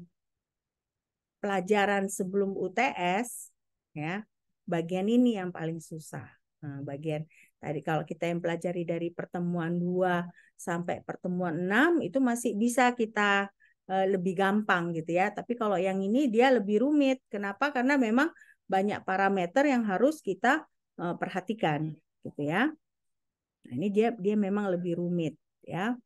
pelajaran sebelum UTS ya bagian ini yang paling susah nah, bagian tadi kalau kita yang pelajari dari pertemuan 2 sampai pertemuan 6 itu masih bisa kita eh, lebih gampang gitu ya tapi kalau yang ini dia lebih rumit kenapa karena memang banyak parameter yang harus kita eh, perhatikan gitu ya nah ini dia dia memang lebih rumit ya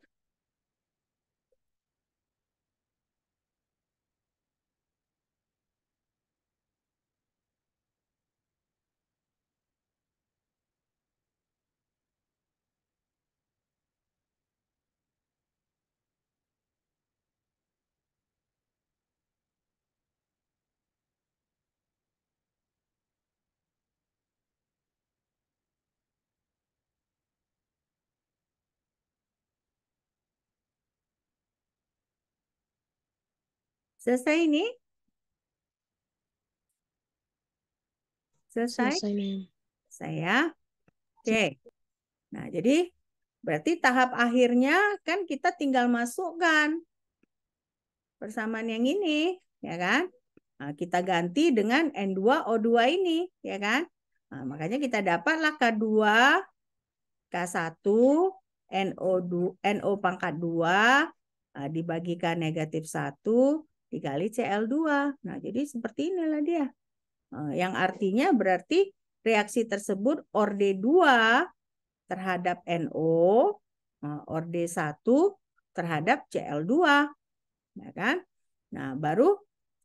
Selesai ini? Selesai? Selesai, Selesai ya. Oke. Okay. Nah, jadi berarti tahap akhirnya kan kita tinggal masukkan persamaan yang ini, ya kan? Nah, kita ganti dengan N2O2 ini, ya kan? Nah, makanya kita dapatlah K2, K1, NO2, NO pangkat 2 nah, dibagikan negatif 1 dikali Cl2. Nah, jadi seperti inilah dia. Eh, yang artinya berarti reaksi tersebut orde 2 terhadap NO, eh, orde 1 terhadap Cl2. Ya kan? Nah, baru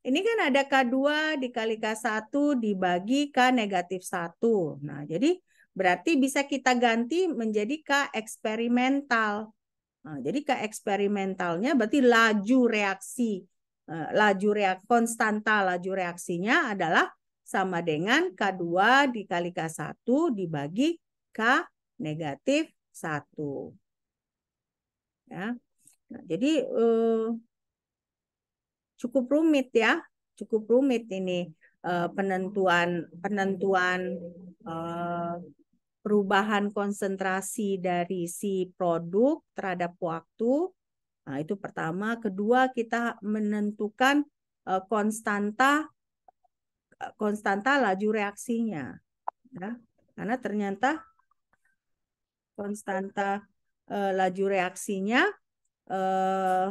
ini kan ada K2 dikali K1 dibagi K negatif 1. Nah, jadi berarti bisa kita ganti menjadi K eksperimental. Nah, jadi K eksperimentalnya berarti laju reaksi Eh, laju reak konstanta laju reaksinya adalah sama dengan K2 dikali K1 dibagi K negatif 1. Ya. Nah, jadi eh, cukup rumit ya, cukup rumit ini eh, penentuan penentuan eh, perubahan konsentrasi dari si produk terhadap waktu Nah, itu pertama. Kedua, kita menentukan eh, konstanta eh, konstanta laju reaksinya. Ya. Karena ternyata konstanta eh, laju reaksinya eh,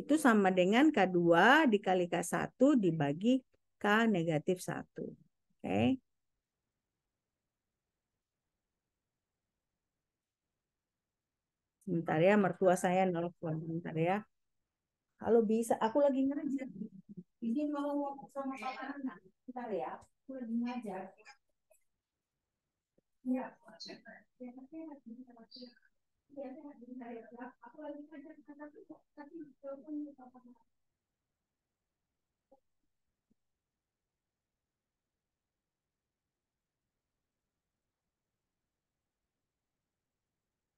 itu sama dengan K2 dikali K1 dibagi K negatif 1. Oke. Okay. Bentar ya, mertua saya nelfon. Bentar ya. Kalau bisa, aku lagi ngajar. Izin mau sama papa anak. Bentar ya, aku lagi ngajar. Ya, aku lagi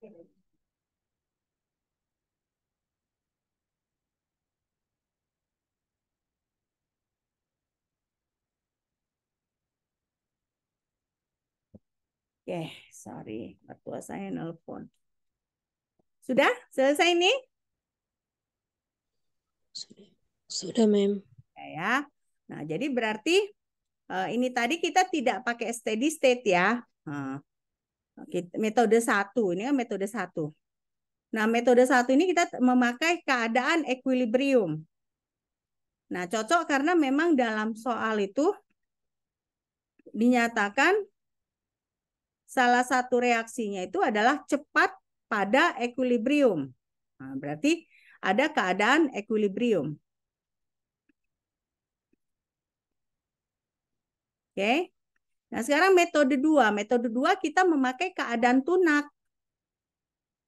Thank you. Oke, sorry, mertua saya nelpon. Sudah? Selesai ini? Sudah, sudah Mem. Ya, ya. Nah, jadi berarti eh, ini tadi kita tidak pakai steady state ya. Nah, metode satu, ini kan metode satu. Nah, metode satu ini kita memakai keadaan equilibrium. Nah, cocok karena memang dalam soal itu dinyatakan salah satu reaksinya itu adalah cepat pada equilibrium. Nah, berarti ada keadaan equilibrium. Oke. Nah, sekarang metode dua. Metode dua kita memakai keadaan tunak.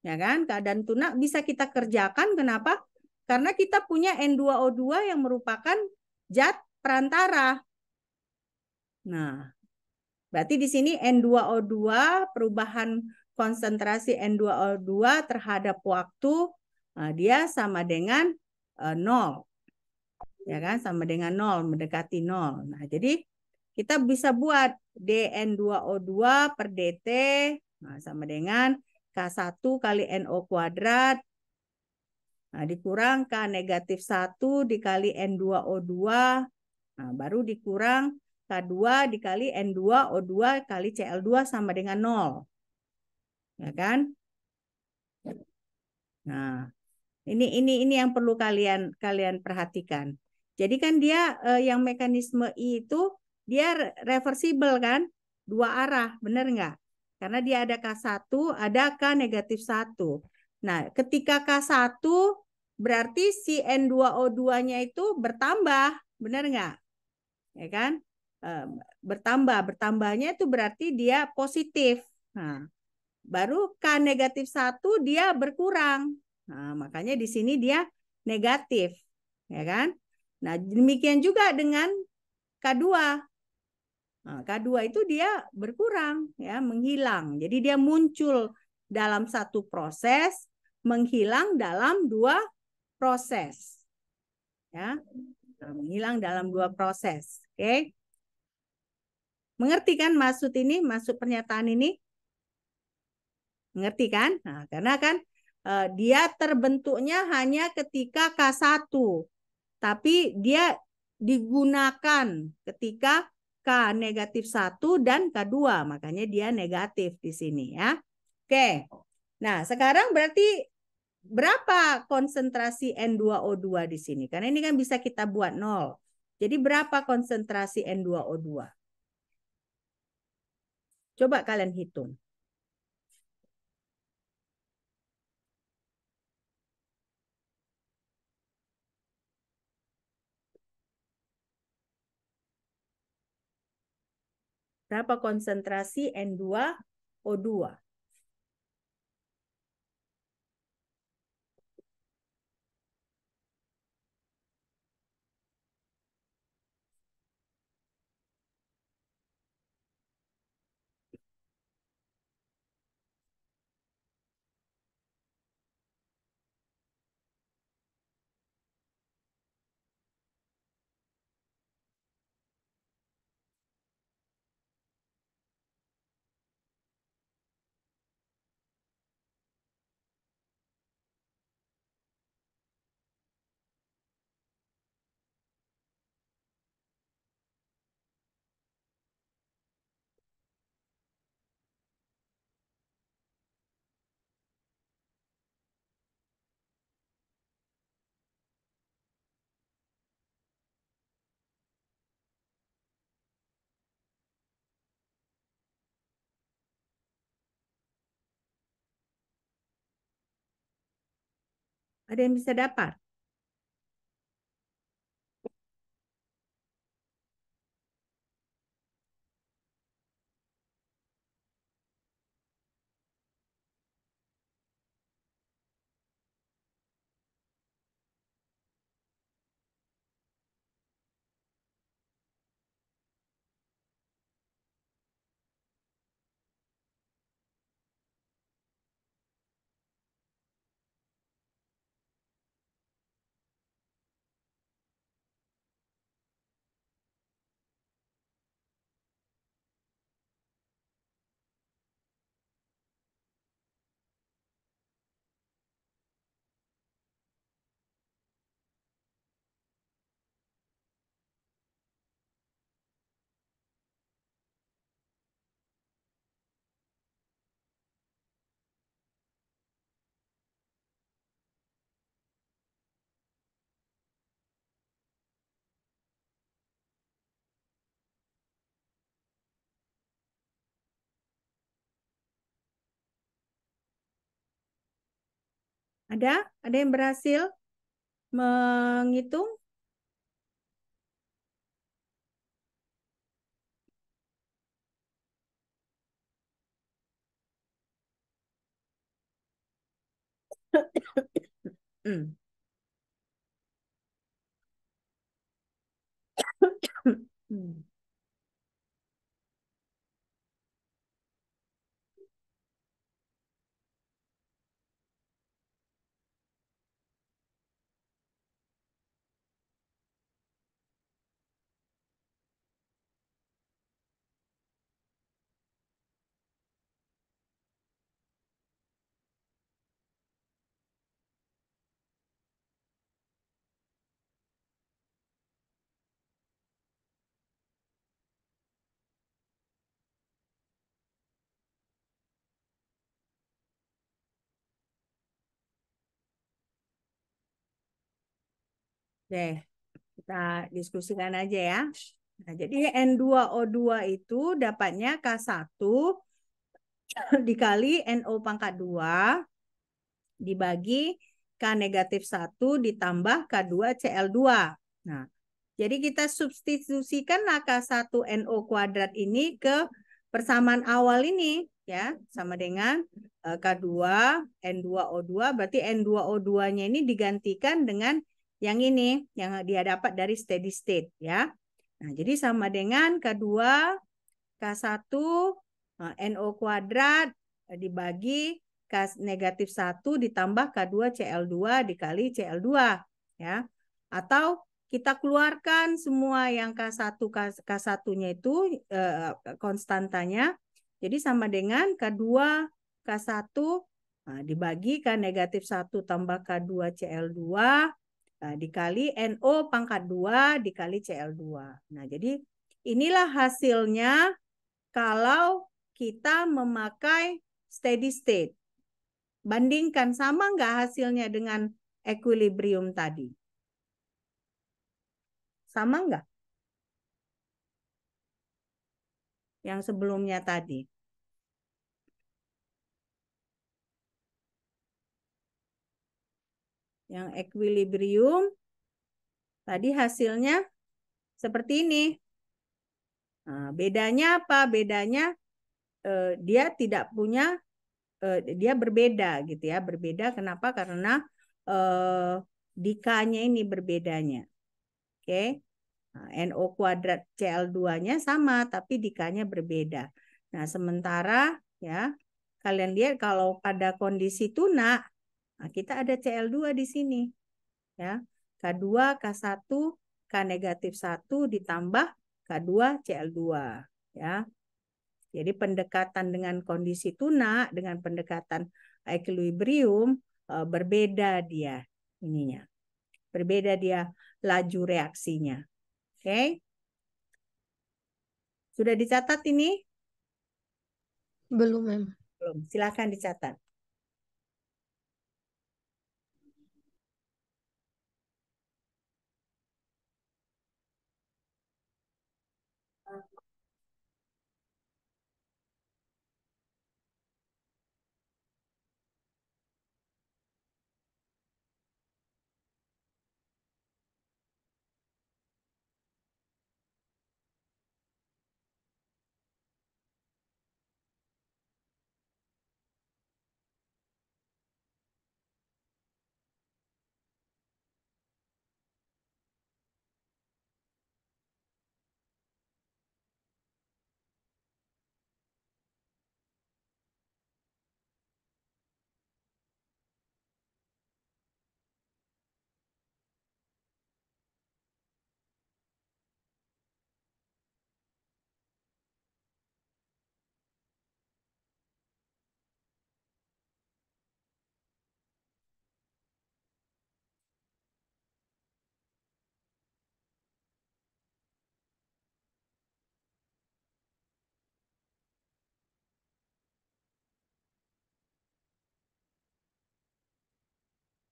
Ya kan? Keadaan tunak bisa kita kerjakan. Kenapa? Karena kita punya N2O2 yang merupakan zat perantara. Nah, Berarti di sini N2O2 perubahan konsentrasi N2O2 terhadap waktu eh, dia sama dengan 0 eh, ya kan? Sama dengan 0 mendekati 0 Nah, jadi kita bisa buat dn2o2 per dt nah, sama dengan k1 kali no kuadrat nah, dikurang k negatif 1 dikali n2o2 nah, baru dikurang K2 dikali N2 O2 kali Cl2 sama dengan 0. Ya kan? Nah, ini ini ini yang perlu kalian kalian perhatikan. Jadi kan dia eh, yang mekanisme I itu dia reversible kan? Dua arah, benar nggak? Karena dia ada K1, ada K negatif 1. Nah, ketika K1 berarti si N2O2-nya itu bertambah, benar nggak? Ya kan? bertambah. Bertambahnya itu berarti dia positif. Nah, baru K negatif satu dia berkurang. Nah, makanya di sini dia negatif, ya kan? Nah, demikian juga dengan K2. Nah, K2 itu dia berkurang, ya, menghilang. Jadi dia muncul dalam satu proses, menghilang dalam dua proses. Ya, menghilang dalam dua proses. Oke. Okay? Mengerti kan maksud ini, maksud pernyataan ini? Mengerti kan? Nah, karena kan eh, dia terbentuknya hanya ketika K1. Tapi dia digunakan ketika K negatif 1 dan K2. Makanya dia negatif di sini ya. Oke. Nah, sekarang berarti berapa konsentrasi N2O2 di sini? Karena ini kan bisa kita buat nol. Jadi berapa konsentrasi N2O2? Coba kalian hitung. Berapa konsentrasi N2O2? Ada yang bisa dapat? Ada? Ada yang berhasil menghitung? Hmm. hmm. Deh, kita diskusikan aja ya. Nah, jadi N2O2 itu dapatnya K1 dikali NO pangkat 2 dibagi K negatif 1 ditambah K2 Cl2. Nah, jadi kita substitusikan K1NO kuadrat ini ke persamaan awal ini ya sama dengan eh, K2 N2O2 berarti N2O2-nya ini digantikan dengan yang ini yang dia dapat dari steady state ya. Nah, jadi sama dengan K2 K1 NO kuadrat dibagi K negatif 1 ditambah K2 Cl2 dikali Cl2 ya. Atau kita keluarkan semua yang K1 K1-nya itu eh, konstantanya. Jadi sama dengan K2 K1 nah, dibagi K negatif 1 tambah K2 Cl2 Nah, dikali NO pangkat 2 dikali Cl2. Nah, jadi inilah hasilnya kalau kita memakai steady state. Bandingkan sama nggak hasilnya dengan equilibrium tadi? Sama nggak? Yang sebelumnya tadi. yang equilibrium tadi hasilnya seperti ini. Nah, bedanya apa? Bedanya eh, dia tidak punya eh, dia berbeda gitu ya, berbeda kenapa? Karena eh, dikanya ini berbedanya. Oke. Okay? Nah, NO kuadrat CL2-nya sama tapi dikanya berbeda. Nah, sementara ya kalian lihat kalau pada kondisi tuna Nah, kita ada Cl2 di sini. Ya, K2, K1, K negatif 1 ditambah K2, Cl2. Ya. Jadi pendekatan dengan kondisi tuna dengan pendekatan equilibrium eh, berbeda dia ininya. Berbeda dia laju reaksinya. Oke. Okay? Sudah dicatat ini? Belum, Mem. Belum. Silakan dicatat.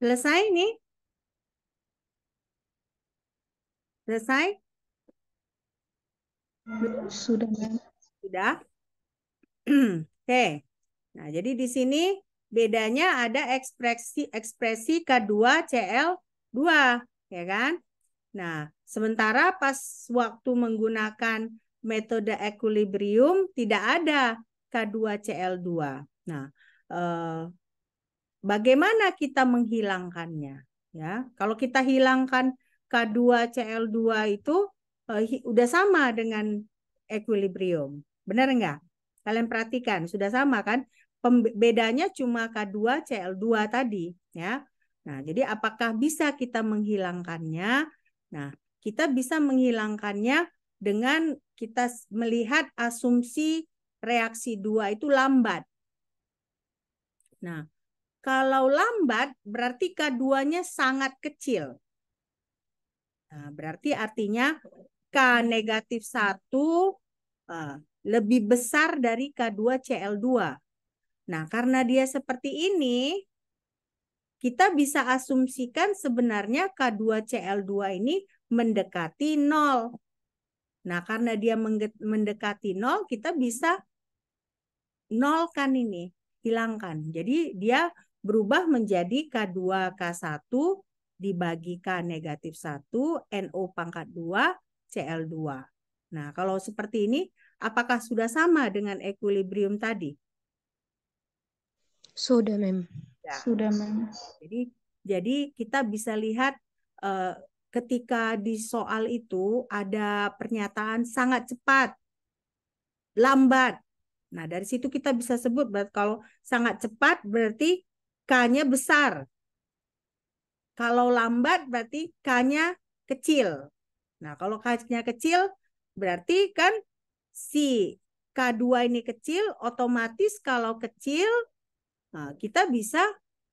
Selesai ini? Selesai? Sudah. Sudah? Oke. Okay. Nah, jadi di sini bedanya ada ekspresi ekspresi K2CL2, ya kan? Nah, sementara pas waktu menggunakan metode equilibrium tidak ada K2CL2. Nah, eh, Bagaimana kita menghilangkannya? Ya, kalau kita hilangkan K2Cl2 itu uh, udah sama dengan equilibrium. Benar enggak? Kalian perhatikan, sudah sama kan? Bedanya cuma K2Cl2 tadi, ya. Nah, jadi apakah bisa kita menghilangkannya? Nah, kita bisa menghilangkannya dengan kita melihat asumsi reaksi dua itu lambat. Nah, kalau lambat berarti K2-nya sangat kecil. Nah, berarti artinya K negatif 1 uh, eh, lebih besar dari K2CL2. Nah, karena dia seperti ini, kita bisa asumsikan sebenarnya K2CL2 ini mendekati nol. Nah, karena dia mendekati nol, kita bisa nolkan ini, hilangkan. Jadi dia berubah menjadi K2, K1 dibagi K negatif 1, NO pangkat 2, Cl2. Nah, kalau seperti ini, apakah sudah sama dengan equilibrium tadi? Sudah, Mem. Ya. Sudah, Mem. Jadi, jadi kita bisa lihat eh, ketika di soal itu ada pernyataan sangat cepat, lambat. Nah, dari situ kita bisa sebut kalau sangat cepat berarti K-nya besar. Kalau lambat berarti K-nya kecil. Nah, kalau K-nya kecil berarti kan si K2 ini kecil, otomatis kalau kecil nah, kita bisa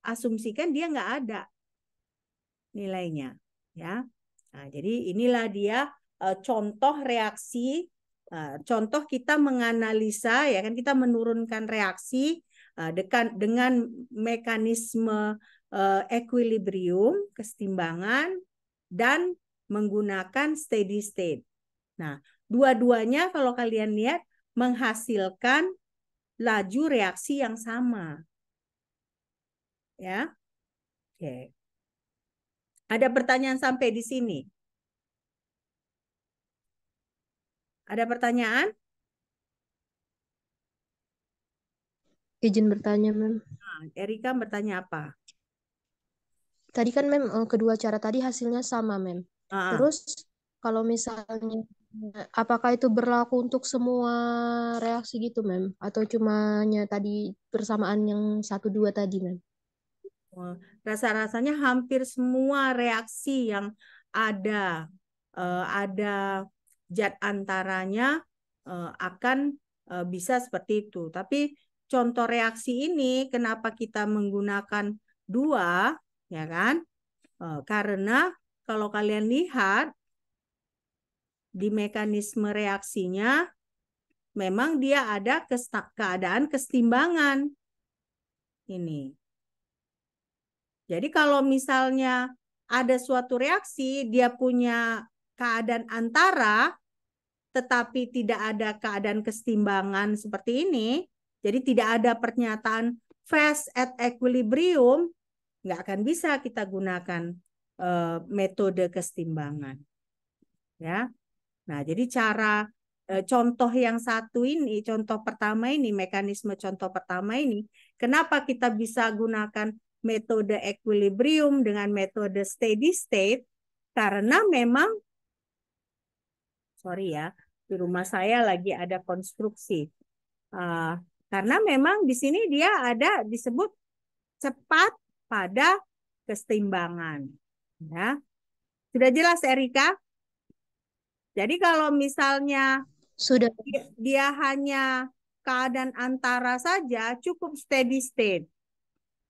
asumsikan dia nggak ada nilainya. ya. Nah, jadi inilah dia eh, contoh reaksi, nah, contoh kita menganalisa, ya kan kita menurunkan reaksi Eh, dekan, dengan mekanisme uh, equilibrium, kesetimbangan, dan menggunakan steady state. Nah, dua-duanya kalau kalian lihat menghasilkan laju reaksi yang sama. Ya. Oke. Ada pertanyaan sampai di sini? Ada pertanyaan? Izin bertanya, Mem. Ah, Erika bertanya apa? Tadi kan, Mem, eh, kedua cara tadi hasilnya sama, Mem. -huh. Ah. Terus, kalau misalnya, apakah itu berlaku untuk semua reaksi gitu, Mem? Atau cumanya tadi persamaan yang satu dua tadi, Mem? Oh, rasa-rasanya hampir semua reaksi yang ada uh, ada zat antaranya uh, akan uh, bisa seperti itu. Tapi contoh reaksi ini kenapa kita menggunakan dua ya kan e, karena kalau kalian lihat di mekanisme reaksinya memang dia ada keadaan kestimbangan ini jadi kalau misalnya ada suatu reaksi dia punya keadaan antara tetapi tidak ada keadaan kestimbangan seperti ini, jadi tidak ada pernyataan fast at equilibrium, nggak akan bisa kita gunakan uh, metode kesetimbangan. Ya. Nah, jadi cara uh, contoh yang satu ini, contoh pertama ini, mekanisme contoh pertama ini, kenapa kita bisa gunakan metode equilibrium dengan metode steady state? Karena memang sorry ya, di rumah saya lagi ada konstruksi. Uh, karena memang di sini dia ada disebut cepat pada keseimbangan. Ya. Sudah jelas Erika? Jadi kalau misalnya sudah dia, dia hanya keadaan antara saja cukup steady state.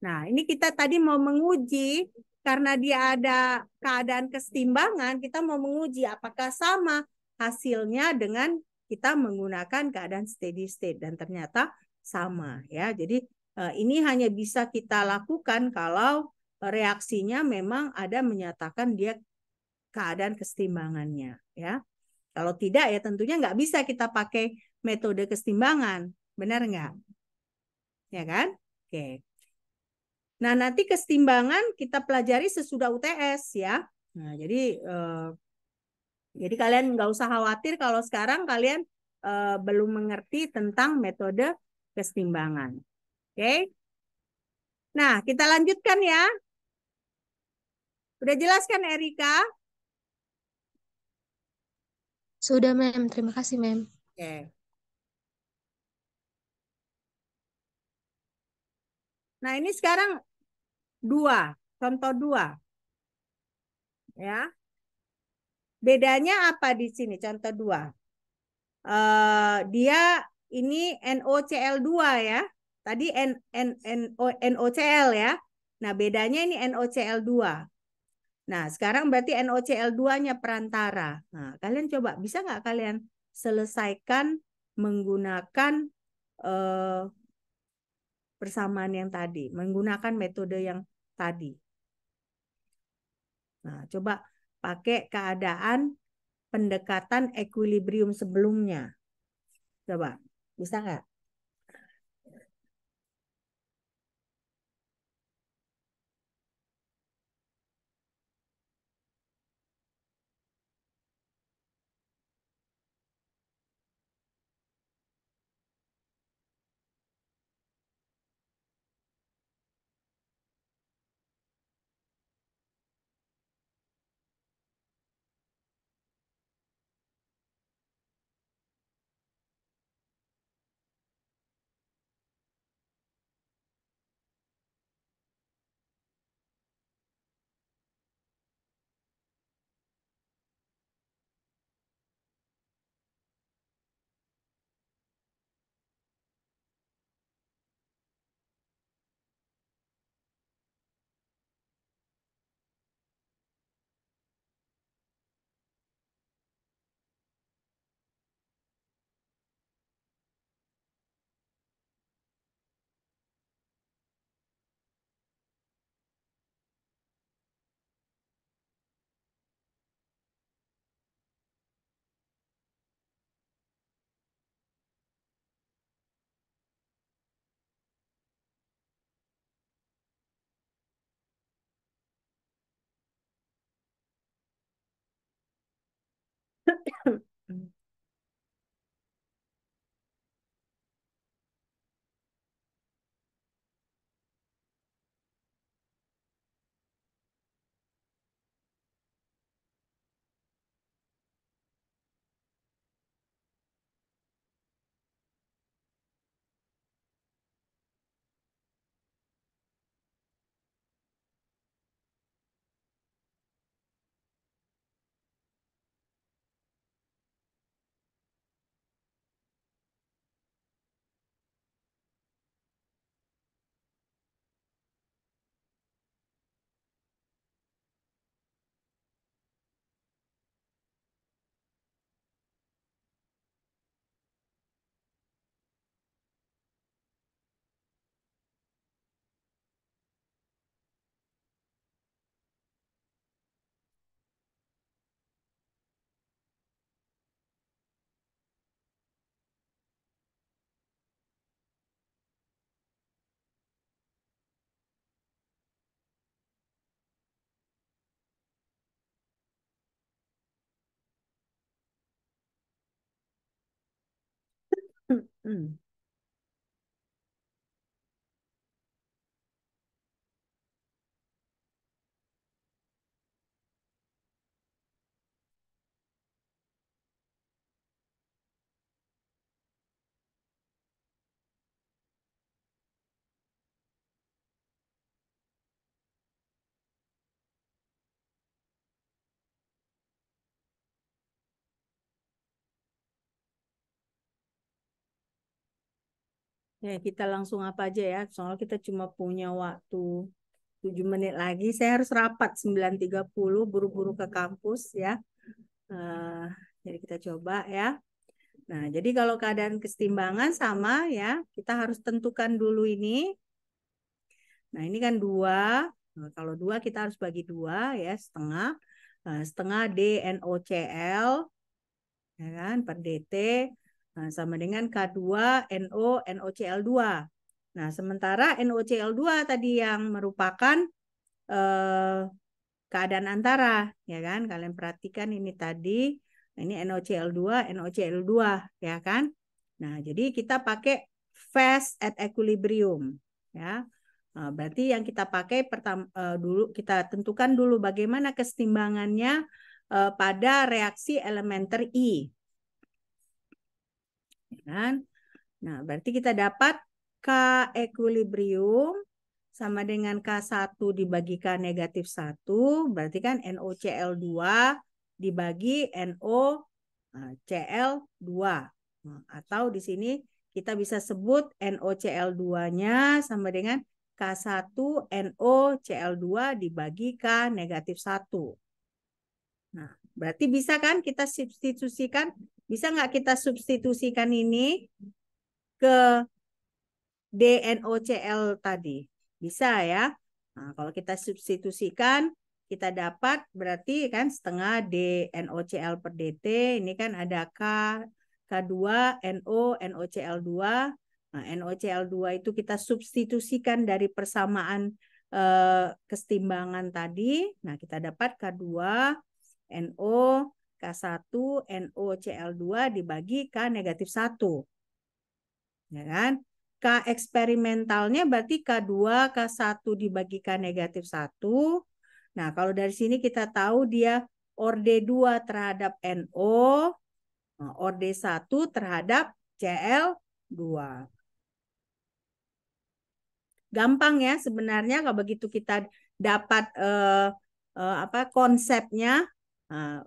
Nah, ini kita tadi mau menguji karena dia ada keadaan keseimbangan, kita mau menguji apakah sama hasilnya dengan kita menggunakan keadaan steady state dan ternyata sama ya. Jadi eh, ini hanya bisa kita lakukan kalau reaksinya memang ada menyatakan dia keadaan kesetimbangannya ya. Kalau tidak ya tentunya nggak bisa kita pakai metode kesetimbangan, benar nggak? Ya kan? Oke. Nah nanti kesetimbangan kita pelajari sesudah UTS ya. Nah jadi eh, jadi kalian nggak usah khawatir kalau sekarang kalian eh, belum mengerti tentang metode kesetimbangan. Oke. Nah, kita lanjutkan ya. Sudah jelaskan Erika? Sudah, Mem. Terima kasih, Mem. Oke. Nah, ini sekarang dua, contoh dua. Ya. Bedanya apa di sini, contoh dua? Uh, dia ini NOCl2 ya. Tadi N, N, N, o, NOCl ya. Nah, bedanya ini NOCl2. Nah, sekarang berarti NOCl2-nya perantara. Nah, kalian coba bisa nggak kalian selesaikan menggunakan eh, persamaan yang tadi, menggunakan metode yang tadi. Nah, coba pakai keadaan pendekatan equilibrium sebelumnya. Coba. 你讲啊？嗯。Ya, kita langsung apa aja ya. Soalnya kita cuma punya waktu 7 menit lagi. Saya harus rapat 9.30 buru-buru ke kampus ya. Uh, jadi kita coba ya. Nah, jadi kalau keadaan kesetimbangan sama ya, kita harus tentukan dulu ini. Nah, ini kan dua. Nah, kalau dua kita harus bagi dua ya, setengah. uh, setengah L ya kan per DT Nah, sama dengan K2NO NOCl2. Nah, sementara NOCl2 tadi yang merupakan eh, keadaan antara, ya kan? Kalian perhatikan ini tadi, ini NOCl2, NOCl2, ya kan? Nah, jadi kita pakai fast at equilibrium, ya. Nah, berarti yang kita pakai pertama eh, dulu kita tentukan dulu bagaimana kesetimbangannya eh, pada reaksi elementer I. Ya kan? Nah, berarti kita dapat K equilibrium sama dengan K1 dibagi K negatif 1, berarti kan NOCl2 dibagi NOCl2. Nah, nah, atau di sini kita bisa sebut NOCl2-nya sama dengan K1 NOCl2 dibagi K negatif 1. Nah, berarti bisa kan kita substitusikan bisa nggak kita substitusikan ini ke DNOCl tadi? Bisa ya. Nah, kalau kita substitusikan, kita dapat berarti kan setengah DNOCl per DT. Ini kan ada K, K2, NO, NOCl2. Nah, NOCl2 itu kita substitusikan dari persamaan eh, kesetimbangan tadi. Nah, kita dapat K2, NO, K1 NOCl2 dibagi K negatif 1. Ya kan? K eksperimentalnya berarti K2 K1 dibagi K negatif 1. Nah, kalau dari sini kita tahu dia orde 2 terhadap NO, nah, orde 1 terhadap Cl2. Gampang ya sebenarnya kalau begitu kita dapat eh, eh, apa konsepnya. Nah,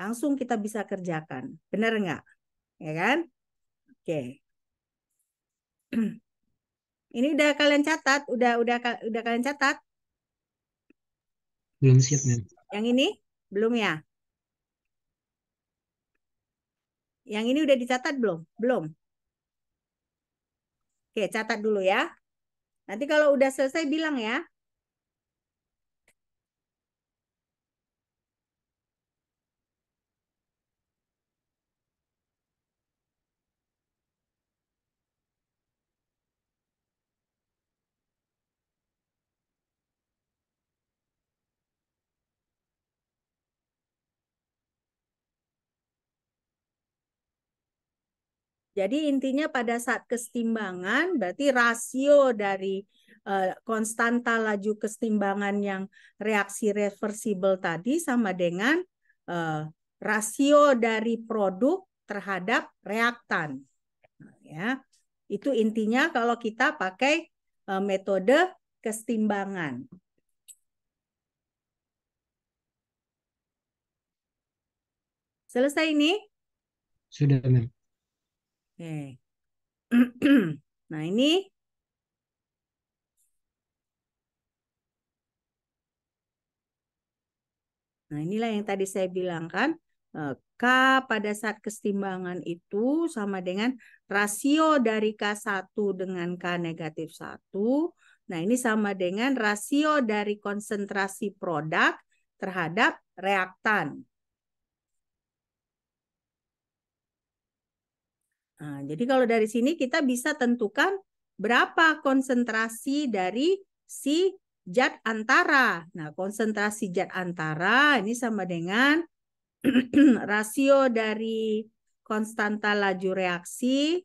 langsung kita bisa kerjakan. Benar nggak? Ya kan? Oke. Ini udah kalian catat, udah udah udah kalian catat? Belum siap, Men. Yang ini belum ya? Yang ini udah dicatat belum? Belum. Oke, catat dulu ya. Nanti kalau udah selesai bilang ya. Jadi intinya pada saat kesetimbangan berarti rasio dari uh, eh, konstanta laju kesetimbangan yang reaksi reversible tadi sama dengan uh, rasio dari produk terhadap reaktan. Nah, ya. Itu intinya kalau kita pakai uh, metode kesetimbangan. Selesai ini? Sudah, Mbak. Oke. nah, ini Nah, inilah yang tadi saya bilang kan, eh, K pada saat kesetimbangan itu sama dengan rasio dari K1 dengan K negatif 1. Nah, ini sama dengan rasio dari konsentrasi produk terhadap reaktan. Nah, jadi kalau dari sini kita bisa tentukan berapa konsentrasi dari si zat antara. Nah, konsentrasi zat antara ini sama dengan rasio dari konstanta laju reaksi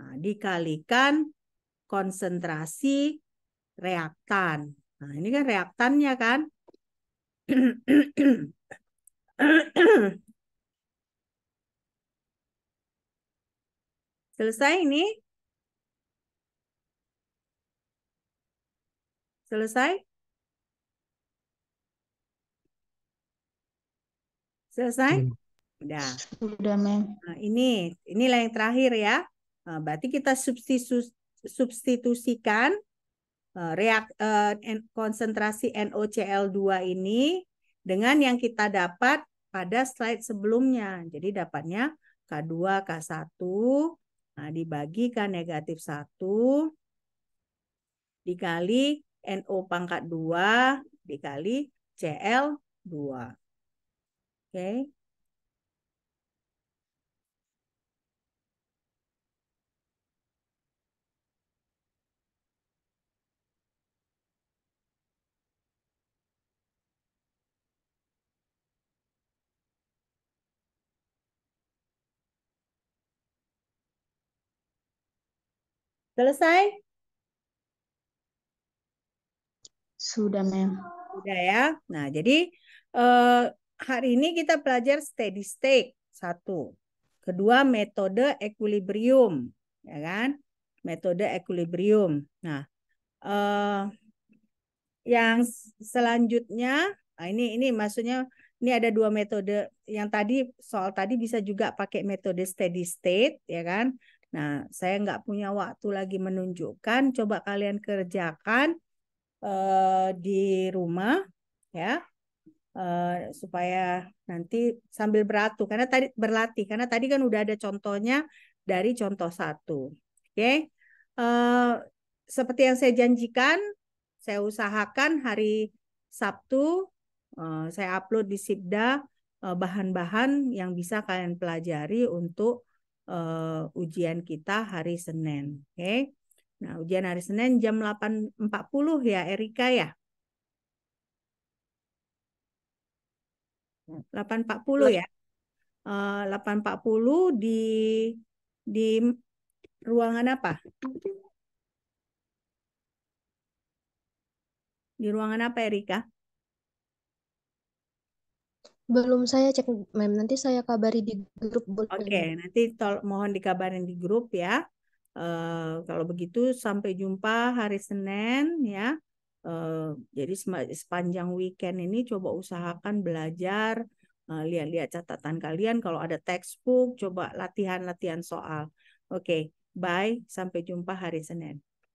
nah, dikalikan konsentrasi reaktan. Nah, ini kan reaktannya kan. Selesai ini? Selesai? Selesai? Udah. sudah Mem. Nah, ini, inilah yang terakhir ya. Nah, berarti kita substitus, substitusikan uh, reak, uh, konsentrasi NOCl2 ini dengan yang kita dapat pada slide sebelumnya. Jadi dapatnya K2, K1, Nah, dibagikan negatif 1 dikali NO pangkat 2 dikali CL 2. Oke. Okay. Selesai? Sudah, Mem. Sudah ya. Nah, jadi eh, hari ini kita belajar steady state satu. Kedua, metode equilibrium, ya kan? Metode equilibrium. Nah, eh, yang selanjutnya, nah ini ini maksudnya ini ada dua metode yang tadi soal tadi bisa juga pakai metode steady state, ya kan? Nah, saya nggak punya waktu lagi menunjukkan. Coba kalian kerjakan uh, di rumah, ya, uh, supaya nanti sambil berlatih. Karena tadi berlatih, karena tadi kan udah ada contohnya dari contoh satu. Oke, okay? uh, eh, seperti yang saya janjikan, saya usahakan hari Sabtu saya upload di Sibda bahan-bahan yang bisa kalian pelajari untuk uh, ujian kita hari Senin. Oke. Okay? Nah, ujian hari Senin jam 8.40 ya Erika ya. 8.40 iya. ya. Eh, uh, 8.40 di di ruangan apa? Di ruangan apa Erika? Belum saya cek, mem Nanti saya kabari di grup Oke, okay, nanti tol mohon dikabarin di grup ya. Uh, kalau begitu sampai jumpa hari Senin ya. Uh, jadi sepanjang weekend ini coba usahakan belajar, lihat eh, lihat-lihat catatan kalian. Kalau ada textbook, coba latihan-latihan soal. Oke, okay, bye. Sampai jumpa hari Senin.